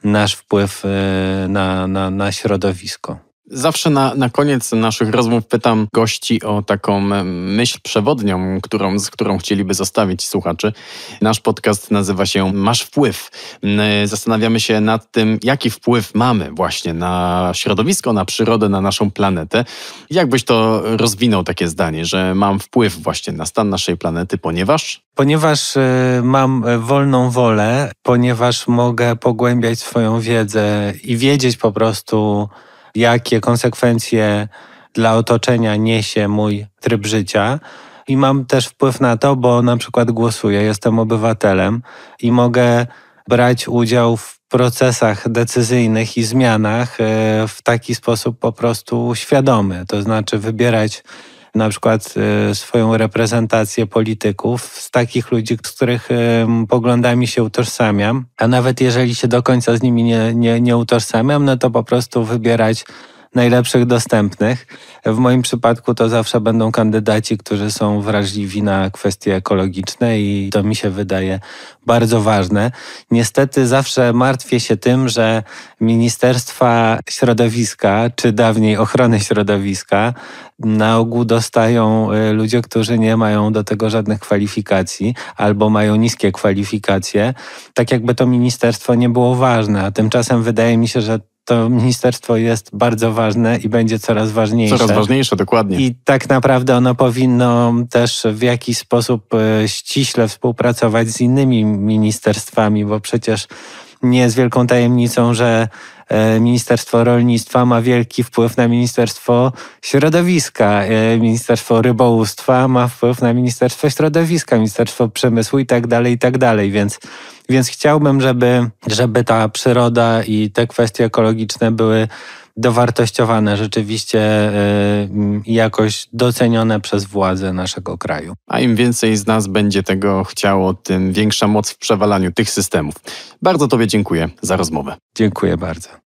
nasz wpływ e, na, na, na środowisko. Zawsze na, na koniec naszych rozmów pytam gości o taką e, myśl przewodnią, którą, z którą chcieliby zostawić słuchaczy. Nasz podcast nazywa się Masz wpływ. E, zastanawiamy się nad tym, jaki wpływ mamy właśnie na środowisko, na przyrodę, na naszą planetę. Jakbyś to rozwinął takie zdanie, że mam wpływ właśnie na stan naszej planety, ponieważ? Ponieważ e, mam wolną wolę, ponieważ mogę pogłębiać swoją wiedzę i wiedzieć po prostu, jakie konsekwencje dla otoczenia niesie mój tryb życia. I mam też wpływ na to, bo na przykład głosuję, jestem obywatelem i mogę brać udział w procesach decyzyjnych i zmianach e, w taki sposób po prostu świadomy, to znaczy wybierać na przykład e, swoją reprezentację polityków z takich ludzi, z których e, poglądami się utożsamiam, a nawet jeżeli się do końca z nimi nie, nie, nie utożsamiam, no to po prostu wybierać najlepszych dostępnych. W moim przypadku to zawsze będą kandydaci, którzy są wrażliwi na kwestie ekologiczne i to mi się wydaje bardzo ważne. Niestety zawsze martwię się tym, że Ministerstwa Środowiska, czy dawniej Ochrony Środowiska, na ogół dostają y, ludzie, którzy nie mają do tego żadnych kwalifikacji albo mają niskie kwalifikacje, tak jakby to ministerstwo nie było ważne, a tymczasem wydaje mi się, że to ministerstwo jest bardzo ważne i będzie coraz ważniejsze. Coraz ważniejsze, dokładnie. I tak naprawdę ono powinno też w jakiś sposób e, ściśle współpracować z innymi ministerstwami, bo przecież nie jest wielką tajemnicą, że E, Ministerstwo Rolnictwa ma wielki wpływ na Ministerstwo Środowiska, e, Ministerstwo Rybołówstwa ma wpływ na Ministerstwo Środowiska, Ministerstwo Przemysłu i tak dalej, i tak dalej, więc więc chciałbym, żeby, żeby ta przyroda i te kwestie ekologiczne były dowartościowane rzeczywiście y, jakoś docenione przez władze naszego kraju. A im więcej z nas będzie tego chciało, tym większa moc w przewalaniu tych systemów. Bardzo Tobie dziękuję za rozmowę. Dziękuję bardzo.